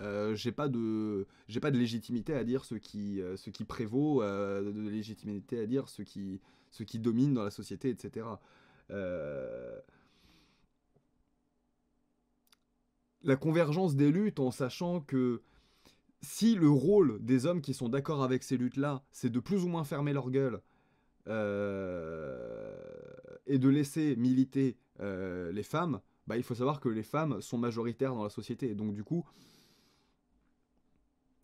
euh, j'ai pas de pas de légitimité à dire ce qui euh, qui prévaut, de légitimité à dire qui ce qui domine dans la société, etc. La convergence des luttes en sachant que si le rôle des hommes qui sont d'accord avec ces luttes-là, c'est de plus ou moins fermer leur gueule euh, et de laisser militer euh, les femmes, bah, il faut savoir que les femmes sont majoritaires dans la société. Et donc du coup,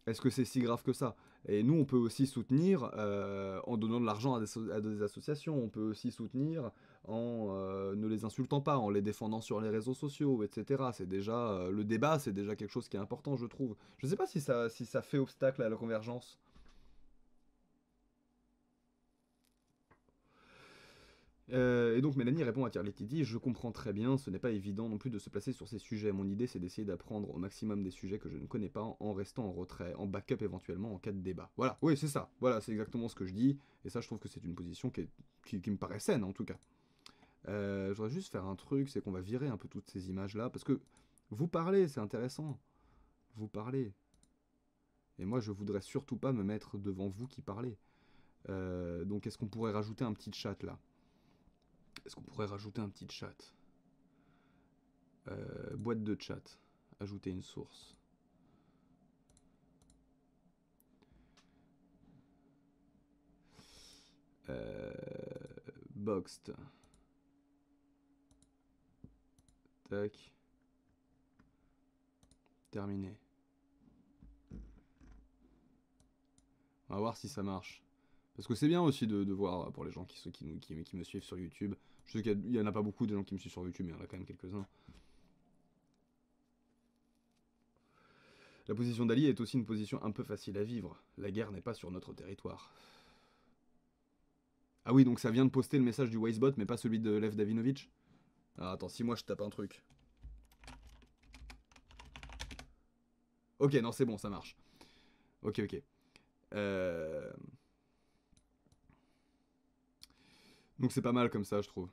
est-ce que c'est si grave que ça et nous, on peut aussi soutenir euh, en donnant de l'argent à, des associations, on peut aussi soutenir en euh, ne les insultant pas, en les défendant sur les réseaux sociaux, etc. C'est déjà euh, le débat, c'est déjà quelque chose qui est important, je trouve. Je ne sais pas si ça fait obstacle à la convergence. Euh, et donc Mélanie répond à Tirliti dit Je comprends très bien, ce n'est pas évident non plus de se placer sur ces sujets. Mon idée, c'est d'essayer d'apprendre au maximum des sujets que je ne connais pas en restant en retrait, en backup éventuellement en cas de débat. Voilà, oui, c'est ça. Voilà, c'est exactement ce que je dis. Et ça, je trouve que c'est une position qui, me paraît saine en tout cas. Euh, je voudrais juste faire un truc c'est qu'on va virer un peu toutes ces images là parce que vous parlez, c'est intéressant. Vous parlez. Et moi, je voudrais surtout pas me mettre devant vous qui parlez. Euh, donc, est-ce qu'on pourrait rajouter un petit chat là est-ce qu'on pourrait rajouter un petit chat euh, Boîte de chat. Ajouter une source. Euh, boxed. Tac. Terminé. On va voir si ça marche. Parce que c'est bien aussi de, voir pour les gens qui, qui me suivent sur YouTube je sais qu'il n'y en a pas beaucoup de gens qui me suivent sur YouTube, mais il y en a quand même quelques-uns. La position d'Ali est aussi une position un peu facile à vivre. La guerre n'est pas sur notre territoire. Ah oui, donc ça vient de poster le message du Wisebot, mais pas celui de Lev Davinovich ah, Attends, si moi je tape un truc. Ok, non, c'est bon, ça marche. Ok, ok. Euh... Donc c'est pas mal comme ça, je trouve.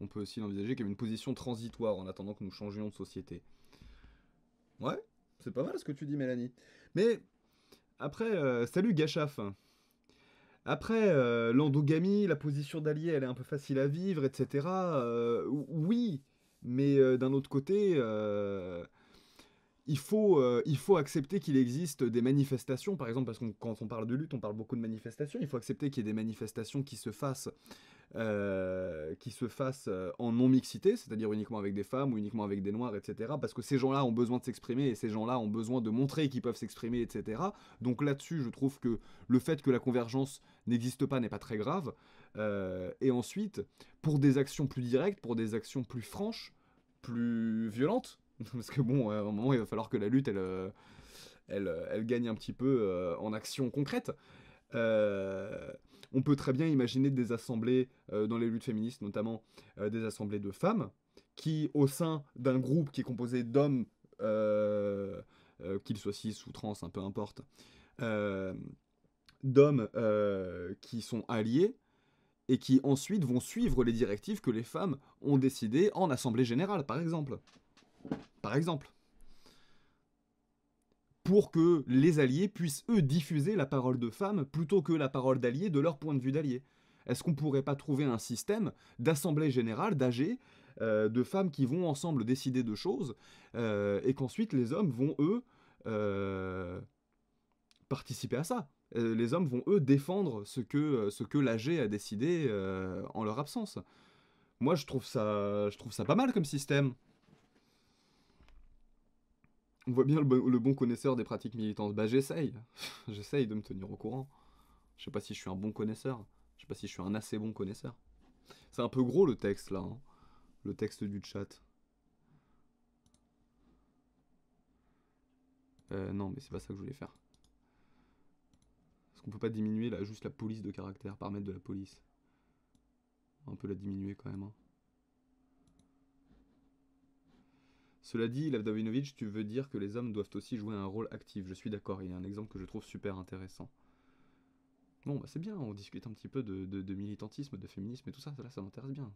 On peut aussi l'envisager comme une position transitoire en attendant que nous changions de société. Ouais, c'est pas mal ce que tu dis, Mélanie. Mais après, euh, salut Gachaf. Après, euh, l'endogamie, la position d'allié, elle est un peu facile à vivre, etc. Euh, oui, mais d'un autre côté, euh, il faut, accepter qu'il existe des manifestations, par exemple, parce que quand on parle de lutte, on parle beaucoup de manifestations, il faut accepter qu'il y ait des manifestations qui se fassent, euh, qui se fassent euh, en non-mixité, c'est-à-dire uniquement avec des femmes ou uniquement avec des noirs, etc. Parce que ces gens-là ont besoin de s'exprimer et ces gens-là ont besoin de montrer qu'ils peuvent s'exprimer, etc. Donc là-dessus, je trouve que le fait que la convergence n'existe pas n'est pas très grave. et ensuite, pour des actions plus directes, pour des actions plus franches, plus violentes, Parce que bon, à un moment, il va falloir que la lutte, elle, euh, elle, euh, elle gagne un petit peu euh, en action concrète. on peut très bien imaginer des assemblées dans les luttes féministes, notamment des assemblées de femmes, qui, au sein d'un groupe qui est composé d'hommes, qu'ils soient cis ou trans, un peu importe, d'hommes qui sont alliés et qui ensuite vont suivre les directives que les femmes ont décidées en assemblée générale, par exemple par exemple, pour que les alliés puissent, eux, diffuser la parole de femmes plutôt que la parole d'alliés de leur point de vue d'alliés. Est-ce qu'on pourrait pas trouver un système d'assemblée générale, d'AG, euh, de femmes qui vont ensemble décider de choses, euh, et qu'ensuite les hommes vont, eux, euh, participer à ça Les hommes vont, eux, défendre ce que, ce que l'AG a décidé en leur absence. Moi, je trouve, ça, je trouve ça pas mal comme système. On voit bien le bon, connaisseur des pratiques militantes. Bah j'essaye, j'essaye de me tenir au courant. Je sais pas si je suis un bon connaisseur, je sais pas si je suis un assez bon connaisseur. C'est un peu gros le texte là, hein. le texte du chat. Euh, non, mais c'est pas ça que je voulais faire. Est-ce qu'on peut pas diminuer là, juste la police de caractère par de la police On peut la diminuer quand même. Hein. Cela dit, Lavdovinovich, tu veux dire que les hommes doivent aussi jouer un rôle actif. Je suis d'accord, il y a un exemple que je trouve super intéressant. Bon, bah, c'est bien, on discute un petit peu de, militantisme, de féminisme et tout ça, Ça, ça m'intéresse bien,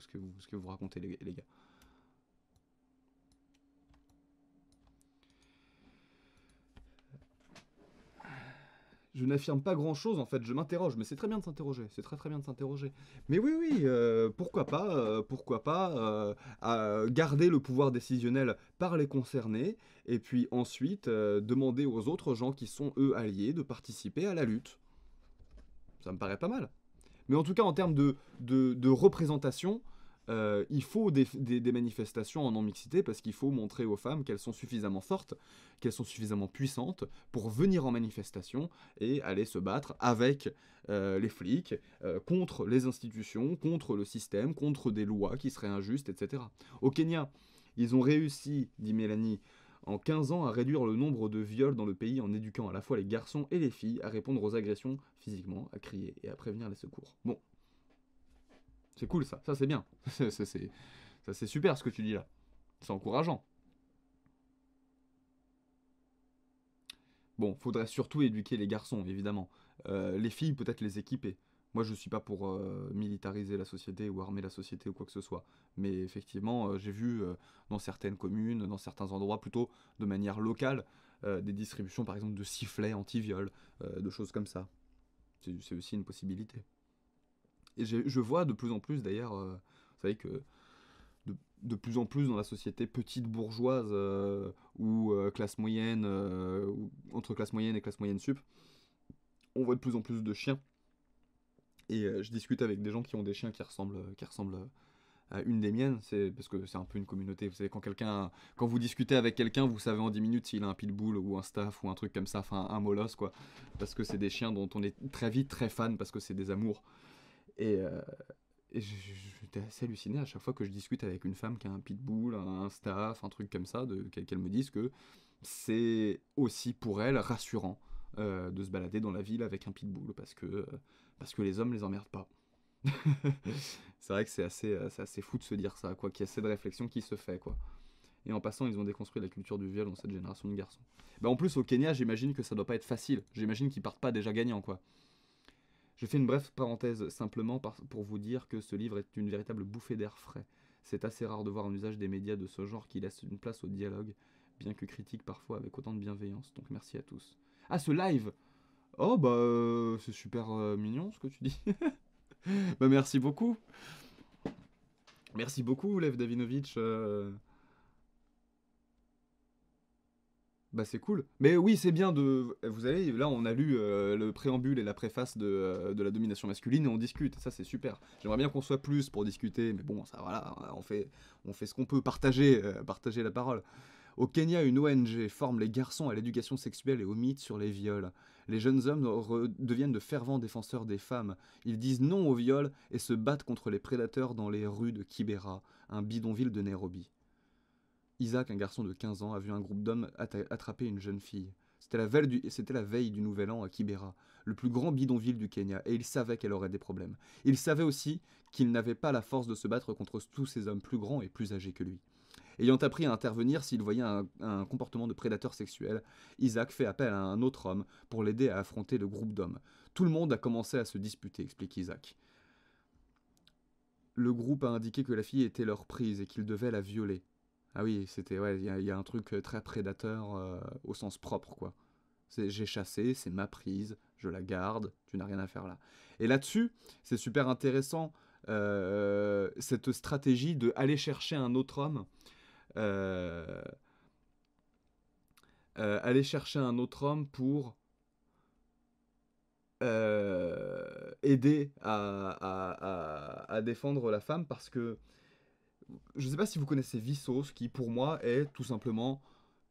ce que, vous, racontez les gars. je n'affirme pas grand chose en fait, je m'interroge, mais c'est très bien de s'interroger, c'est très très bien de s'interroger. Mais oui, oui, euh, pourquoi pas, euh, pourquoi pas euh, garder le pouvoir décisionnel par les concernés, et puis ensuite demander aux autres gens qui sont eux alliés de participer à la lutte. Ça me paraît pas mal. Mais en tout cas, en termes de représentation, euh, il faut des, manifestations en non-mixité parce qu'il faut montrer aux femmes qu'elles sont suffisamment fortes, qu'elles sont suffisamment puissantes pour venir en manifestation et aller se battre avec euh, les flics, euh, contre les institutions, contre le système, contre des lois qui seraient injustes, etc. Au Kenya, ils ont réussi, dit Mélanie, en 15 ans à réduire le nombre de viols dans le pays en éduquant à la fois les garçons et les filles à répondre aux agressions physiquement, à crier et à prévenir les secours. Bon, c'est cool ça, ça c'est bien. ça c'est super ce que tu dis là. C'est encourageant. Bon, faudrait surtout éduquer les garçons, évidemment. Euh, les filles, peut-être les équiper. Moi, je ne suis pas pour euh, militariser la société ou armer la société ou quoi que ce soit. Mais effectivement, euh, j'ai vu dans certaines communes, dans certains endroits, plutôt de manière locale, des distributions, par exemple, de sifflets anti-viol, de choses comme ça. C'est aussi une possibilité. Et je vois de plus en plus d'ailleurs, euh, vous savez que de, plus en plus dans la société petite bourgeoise euh, ou euh, classe moyenne, ou entre classe moyenne et classe moyenne sup, on voit de plus en plus de chiens. Et je discute avec des gens qui ont des chiens qui ressemblent, qui ressemblent à une des miennes, c'est parce que c'est un peu une communauté. Vous savez, quand quelqu'un, quand vous discutez avec quelqu'un, vous savez en 10 minutes s'il a un pitbull ou un staff ou un truc comme ça, enfin un molosse quoi, parce que c'est des chiens dont on est très vite très fan parce que c'est des amours. Et, euh, j'étais assez halluciné à chaque fois que je discute avec une femme qui a un pitbull, un staff, un truc comme ça, qu'elle me dise que c'est aussi pour elle rassurant euh, de se balader dans la ville avec un pitbull parce que, euh, parce que les hommes les emmerdent pas. c'est vrai que c'est assez, assez fou de se dire ça, quoi, qu'il y a assez de réflexion qui se fait, quoi. Et en passant, ils ont déconstruit la culture du viol dans cette génération de garçons. Bah en plus, au Kenya, j'imagine que ça doit pas être facile. J'imagine qu'ils partent pas déjà gagnants, quoi. Je fais une brève parenthèse simplement pour vous dire que ce livre est une véritable bouffée d'air frais. C'est assez rare de voir un usage des médias de ce genre qui laisse une place au dialogue, bien que critique parfois avec autant de bienveillance. Donc merci à tous. Ah, ce live Oh, bah, euh, c'est super euh, mignon ce que tu dis. bah, merci beaucoup. Merci beaucoup, Lev Davinovitch. Euh, Bah c'est cool. Mais oui, c'est bien de. Vous savez, là, on a lu euh, le préambule et la préface euh, de, la domination masculine et on discute. Ça c'est super. J'aimerais bien qu'on soit plus pour discuter, mais bon, ça voilà, on fait, on fait ce qu'on peut, partager, euh, partager la parole. Au Kenya, une ONG forme les garçons à l'éducation sexuelle et aux mythe sur les viols. Les jeunes hommes deviennent de fervents défenseurs des femmes. Ils disent non au viol et se battent contre les prédateurs dans les rues de Kibera, un bidonville de Nairobi. Isaac, un garçon de 15 ans, a vu un groupe d'hommes attraper une jeune fille. C'était la, veille du, Nouvel An à Kibera, le plus grand bidonville du Kenya, et il savait qu'elle aurait des problèmes. Il savait aussi qu'il n'avait pas la force de se battre contre tous ces hommes plus grands et plus âgés que lui. Ayant appris à intervenir s'il voyait un, comportement de prédateur sexuel, Isaac fait appel à un autre homme pour l'aider à affronter le groupe d'hommes. Tout le monde a commencé à se disputer, explique Isaac. Le groupe a indiqué que la fille était leur prise et qu'ils devaient la violer. Ah oui, c'était il y, a un truc euh, très prédateur euh, au sens propre quoi. J'ai chassé, c'est ma prise, je la garde, tu n'as rien à faire là. Et là-dessus, c'est super intéressant euh, cette stratégie de aller chercher un autre homme, aller chercher un autre homme pour aider à, défendre la femme parce que je ne sais pas si vous connaissez Vsauce, qui pour moi est tout simplement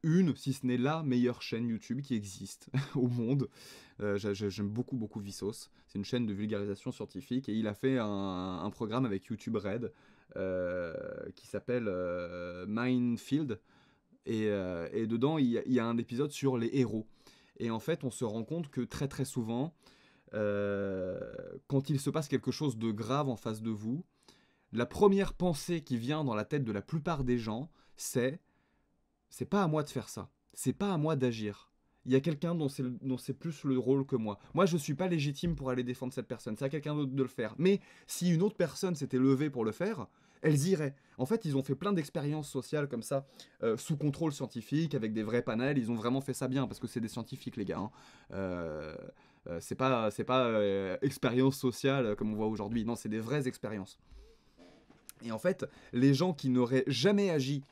une, si ce n'est la meilleure chaîne YouTube qui existe au monde. Euh, j'aime beaucoup, beaucoup Vsauce. C'est une chaîne de vulgarisation scientifique et il a fait un, programme avec YouTube Red euh, qui s'appelle Mindfield euh, Minefield. Et, dedans, il y, a, il y, a, un épisode sur les héros. Et en fait, on se rend compte que très, très souvent, quand il se passe quelque chose de grave en face de vous, la première pensée qui vient dans la tête de la plupart des gens, c'est c'est pas à moi de faire ça, c'est pas à moi d'agir. Il y a quelqu'un dont c'est plus le rôle que moi. Moi, je suis pas légitime pour aller défendre cette personne. C'est à quelqu'un d'autre de le faire. Mais si une autre personne s'était levée pour le faire, elles iraient. En fait, ils ont fait plein d'expériences sociales comme ça, euh, sous contrôle scientifique, avec des vrais panels. Ils ont vraiment fait ça bien parce que c'est des scientifiques, les gars. Hein. Euh, euh c'est pas, pas euh, expérience sociale comme on voit aujourd'hui. Non, c'est des vraies expériences. Et en fait, les gens qui n'auraient jamais agi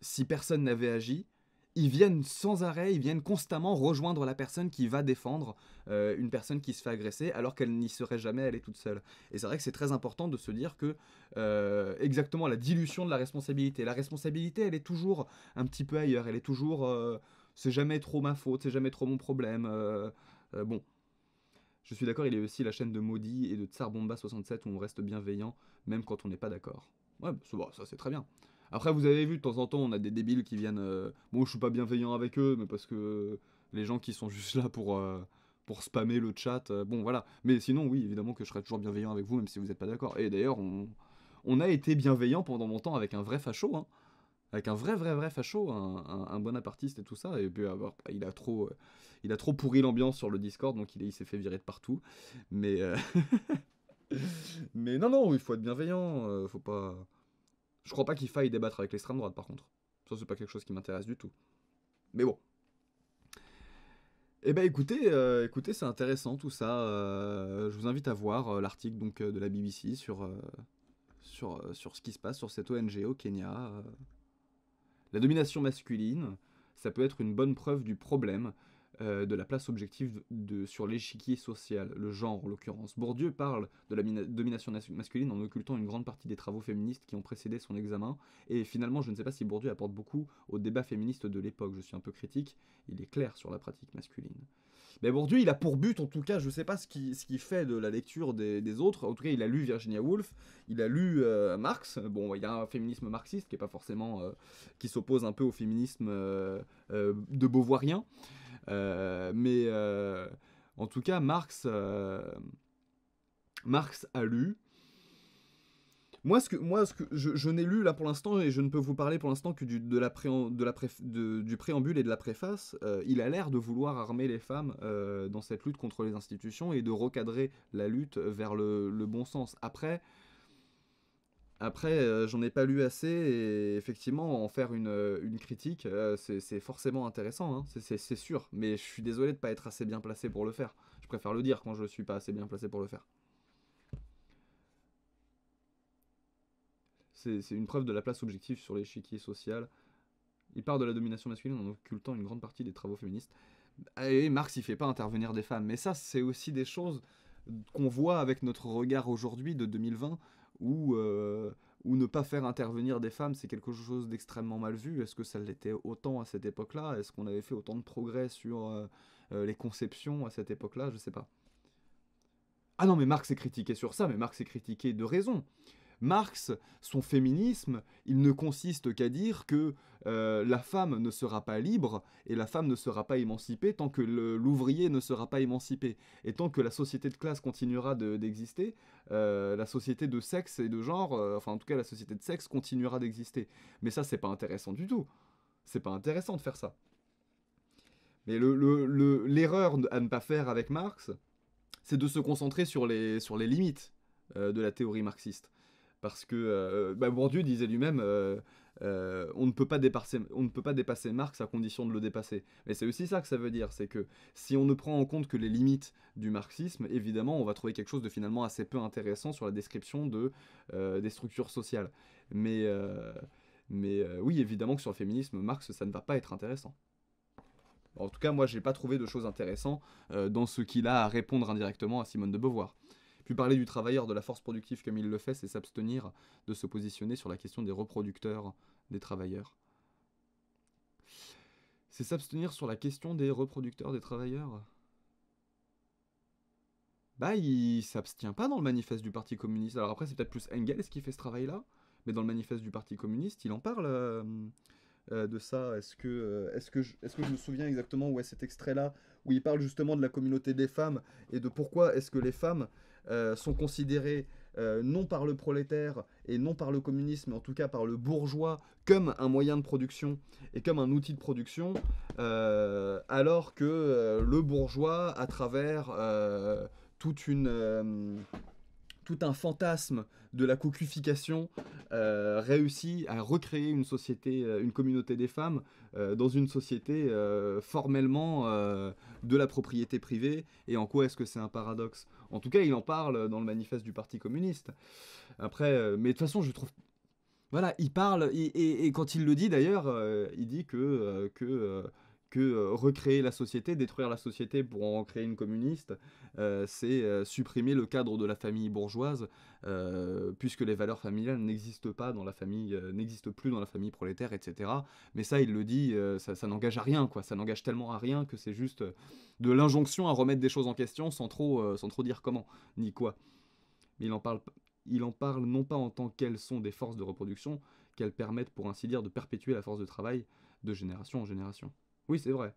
si personne n'avait agi, ils viennent sans arrêt, ils viennent constamment rejoindre la personne qui va défendre euh, une personne qui se fait agresser alors qu'elle n'y serait jamais allée toute seule. Et c'est vrai que c'est très important de se dire que euh, exactement la dilution de la responsabilité, la responsabilité elle est toujours un petit peu ailleurs, elle est toujours euh, c'est jamais trop ma faute, c'est jamais trop mon problème. bon, je suis d'accord, il y a aussi la chaîne de Maudit et de Tsar Bomba 67 où on reste bienveillant, même quand on n'est pas d'accord. Ouais, ça c'est très bien. Après, vous avez vu, de temps en temps, on a des débiles qui viennent. Euh, bon, je suis pas bienveillant avec eux, mais parce que les gens qui sont juste là pour, euh, pour spammer le chat, euh, bon voilà. Mais sinon, oui, évidemment que je serai toujours bienveillant avec vous, même si vous n'êtes pas d'accord. Et d'ailleurs, on, a été bienveillant pendant mon longtemps avec un vrai facho, hein avec un vrai vrai vrai facho, un, bonapartiste et tout ça. Et puis euh, bah, il a trop, euh, il a trop pourri l'ambiance sur le Discord, donc il, s'est fait virer de partout. Euh, mais non non, il faut être bienveillant, faut pas. Je crois pas qu'il faille débattre avec l'extrême droite par contre. Ça n'est pas quelque chose qui m'intéresse du tout. Mais bon. Eh ben écoutez, écoutez, c'est intéressant tout ça. je vous invite à voir l'article donc de la BBC sur sur, sur ce qui se passe sur cette ONG au Kenya. La domination masculine, ça peut être une bonne preuve du problème euh, de la place objective sur l'échiquier social, le genre en l'occurrence. Bourdieu parle de la domination masculine en occultant une grande partie des travaux féministes qui ont précédé son examen, et finalement je ne sais pas si Bourdieu apporte beaucoup au débat féministe de l'époque, je suis un peu critique, il est clair sur la pratique masculine. Mais aujourd'hui, il a pour but, en tout cas, je ne sais pas ce qu'il fait de la lecture des, autres. En tout cas, il a lu Virginia Woolf, il a lu euh, Marx. Bon, il y a un féminisme marxiste qui est pas forcément. Euh, qui s'oppose un peu au féminisme euh, de Beauvoirien. mais en tout cas, Marx. Marx a lu. Moi, ce que, moi, ce que je, n'ai lu là pour l'instant, et je ne peux vous parler pour l'instant que du, de la pré de la de, du préambule et de la préface, euh, il a l'air de vouloir armer les femmes euh, dans cette lutte contre les institutions et de recadrer la lutte vers le, bon sens. Après, après euh, j'en ai pas lu assez, et effectivement, en faire une, une critique, c'est forcément intéressant, hein. c'est sûr, mais je suis désolé de ne pas être assez bien placé pour le faire. Je préfère le dire quand je ne suis pas assez bien placé pour le faire. C'est une preuve de la place objective sur l'échiquier social. Il part de la domination masculine en occultant une grande partie des travaux féministes. Et Marx, il fait pas intervenir des femmes. Mais ça, c'est aussi des choses qu'on voit avec notre regard aujourd'hui de 2020, euh, où, ne pas faire intervenir des femmes, c'est quelque chose d'extrêmement mal vu. Est-ce que ça l'était autant à cette époque-là Est-ce qu'on avait fait autant de progrès sur euh, euh, les conceptions à cette époque-là Je sais pas. Ah non, mais Marx est critiqué sur ça, mais Marx est critiqué de raison. Marx, son féminisme, il ne consiste qu'à dire que euh, la femme ne sera pas libre et la femme ne sera pas émancipée tant que l'ouvrier ne sera pas émancipé. Et tant que la société de classe continuera d'exister, euh, la société de sexe et de genre, euh, enfin en tout cas la société de sexe continuera d'exister. Mais ça, c'est pas intéressant du tout. C'est pas intéressant de faire ça. Mais l'erreur à ne pas faire avec Marx, c'est de se concentrer sur les, sur les limites de la théorie marxiste parce que euh, bah, Bourdieu disait lui-même euh, euh, on ne peut pas dépasser on ne peut pas dépasser Marx à condition de le dépasser mais c'est aussi ça que ça veut dire c'est que si on ne prend en compte que les limites du marxisme évidemment on va trouver quelque chose de finalement assez peu intéressant sur la description de des structures sociales mais mais oui évidemment que sur le féminisme Marx ça ne va pas être intéressant en tout cas moi j'ai pas trouvé de choses intéressantes dans ce qu'il a à répondre indirectement à Simone de Beauvoir tu parler du travailleur, de la force productive comme il le fait, c'est s'abstenir de se positionner sur la question des reproducteurs des travailleurs. C'est s'abstenir sur la question des reproducteurs des travailleurs Bah, il s'abstient pas dans le manifeste du Parti communiste. Alors après, c'est peut-être plus Engels qui fait ce travail-là, mais dans le manifeste du Parti communiste, il en parle euh, euh, de ça. Est-ce que, euh, est-ce, que est-ce que je me souviens exactement où est cet extrait-là, où il parle justement de la communauté des femmes et de pourquoi est-ce que les femmes euh, sont considérés euh, non par le prolétaire et non par le communisme, mais en tout cas par le bourgeois, comme un moyen de production et comme un outil de production, euh, alors que le bourgeois, à travers toute une tout un fantasme de la cocufication euh, réussit à recréer une société, euh, une communauté des femmes euh, dans une société formellement de la propriété privée Et en quoi est-ce que c'est un paradoxe En tout cas, il en parle dans le manifeste du Parti communiste. Après, mais de toute façon, je trouve voilà, il parle, et, quand il le dit d'ailleurs, il dit que que euh, recréer la société, détruire la société pour en créer une communiste, euh, c'est euh, supprimer le cadre de la famille bourgeoise, puisque les valeurs familiales n'existent pas dans la famille, n'existent plus dans la famille prolétaire, etc. Mais ça, il le dit, ça, n'engage à rien, quoi. Ça n'engage tellement à rien que c'est juste de l'injonction à remettre des choses en question sans trop, sans trop dire comment ni quoi. Mais il en parle, il en parle non pas en tant qu'elles sont des forces de reproduction, qu'elles permettent pour ainsi dire de perpétuer la force de travail de génération en génération. Oui, c'est vrai.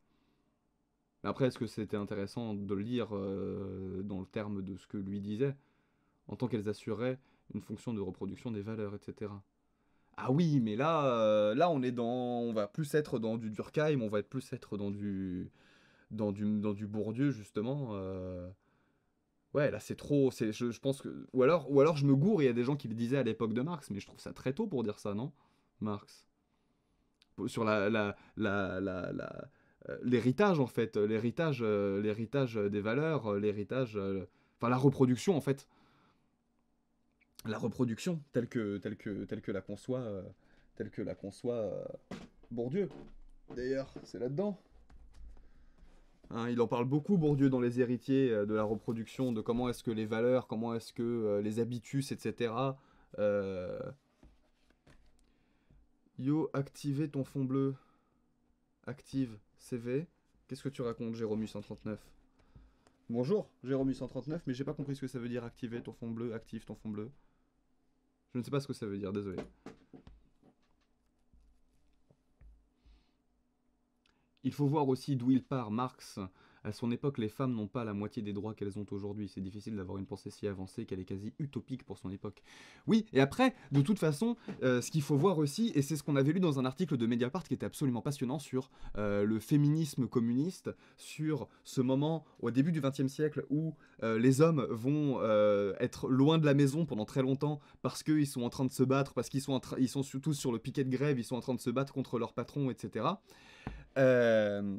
Mais après, est-ce que c'était intéressant de lire euh, dans le terme de ce que lui disait, en tant qu'elles assuraient une fonction de reproduction des valeurs, etc. Ah oui, mais là, euh, là, on est dans, on va plus être dans du Durkheim, on va être plus être dans du, dans dans du Bourdieu justement. Euh. Ouais, là, c'est trop. C'est, pense que, ou alors, ou alors, je me gourre. Il y a des gens qui le disaient à l'époque de Marx, mais je trouve ça très tôt pour dire ça, non, Marx sur la, euh, l'héritage en fait, l'héritage, euh, l'héritage des valeurs, euh, l'héritage, enfin la reproduction en fait, la reproduction telle que que telle que la conçoit telle que la conçoit Bourdieu. D'ailleurs, c'est là-dedans. Hein, il en parle beaucoup Bourdieu dans les héritiers de la reproduction, de comment est-ce que les valeurs, comment est-ce que les habitus, etc. Yo, activer ton fond bleu. Active CV. Qu'est-ce que tu racontes, Jérôme 139 Bonjour, Jérôme 139, mais j'ai pas compris ce que ça veut dire activer ton fond bleu, active ton fond bleu. Je ne sais pas ce que ça veut dire, désolé. Il faut voir aussi d'où il part Marx à son époque, les femmes n'ont pas la moitié des droits qu'elles ont aujourd'hui. C'est difficile d'avoir une pensée si avancée qu'elle est quasi utopique pour son époque. Oui, et après, de toute façon, euh, ce qu'il faut voir aussi, et c'est ce qu'on avait lu dans un article de Mediapart qui était absolument passionnant sur euh, le féminisme communiste, sur ce moment au début du XXe siècle où euh, les hommes vont être loin de la maison pendant très longtemps parce qu'ils sont en train de se battre, parce qu'ils sont, ils sont tous sur le piquet de grève, ils sont en train de se battre contre leur patron, etc. Euh,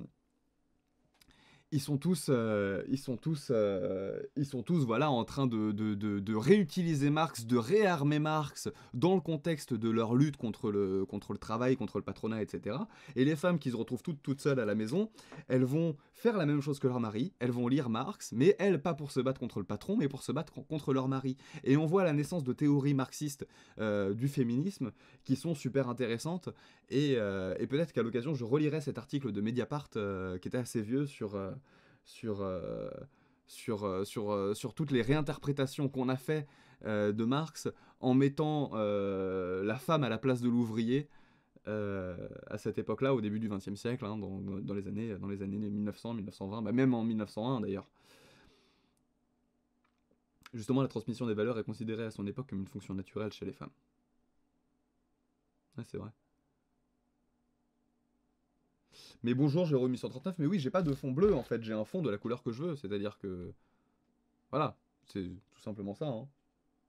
ils sont tous, euh, ils sont tous, euh, ils sont tous, voilà, en train de, de, de, réutiliser Marx, de réarmer Marx dans le contexte de leur lutte contre le, contre le travail, contre le patronat, etc. Et les femmes qui se retrouvent toutes, toutes seules à la maison, elles vont faire la même chose que leur mari, elles vont lire Marx, mais elles, pas pour se battre contre le patron, mais pour se battre contre leur mari. Et on voit la naissance de théories marxistes euh, du féminisme qui sont super intéressantes. Et, et peut-être qu'à l'occasion, je relirai cet article de Mediapart qui était assez vieux sur sur, euh, sur, euh, sur, euh, sur toutes les réinterprétations qu'on a fait de Marx en mettant la femme à la place de l'ouvrier. à cette époque-là, au début du XXe siècle, hein, dans, les années, dans les années 1900, 1920, bah, même en 1901 d'ailleurs. Justement, la transmission des valeurs est considérée à son époque comme une fonction naturelle chez les femmes. Ah, c'est vrai. Mais bonjour, j'ai remis 139. Mais oui, j'ai pas de fond bleu en fait. J'ai un fond de la couleur que je veux. C'est-à-dire que. Voilà. C'est tout simplement ça. Hein.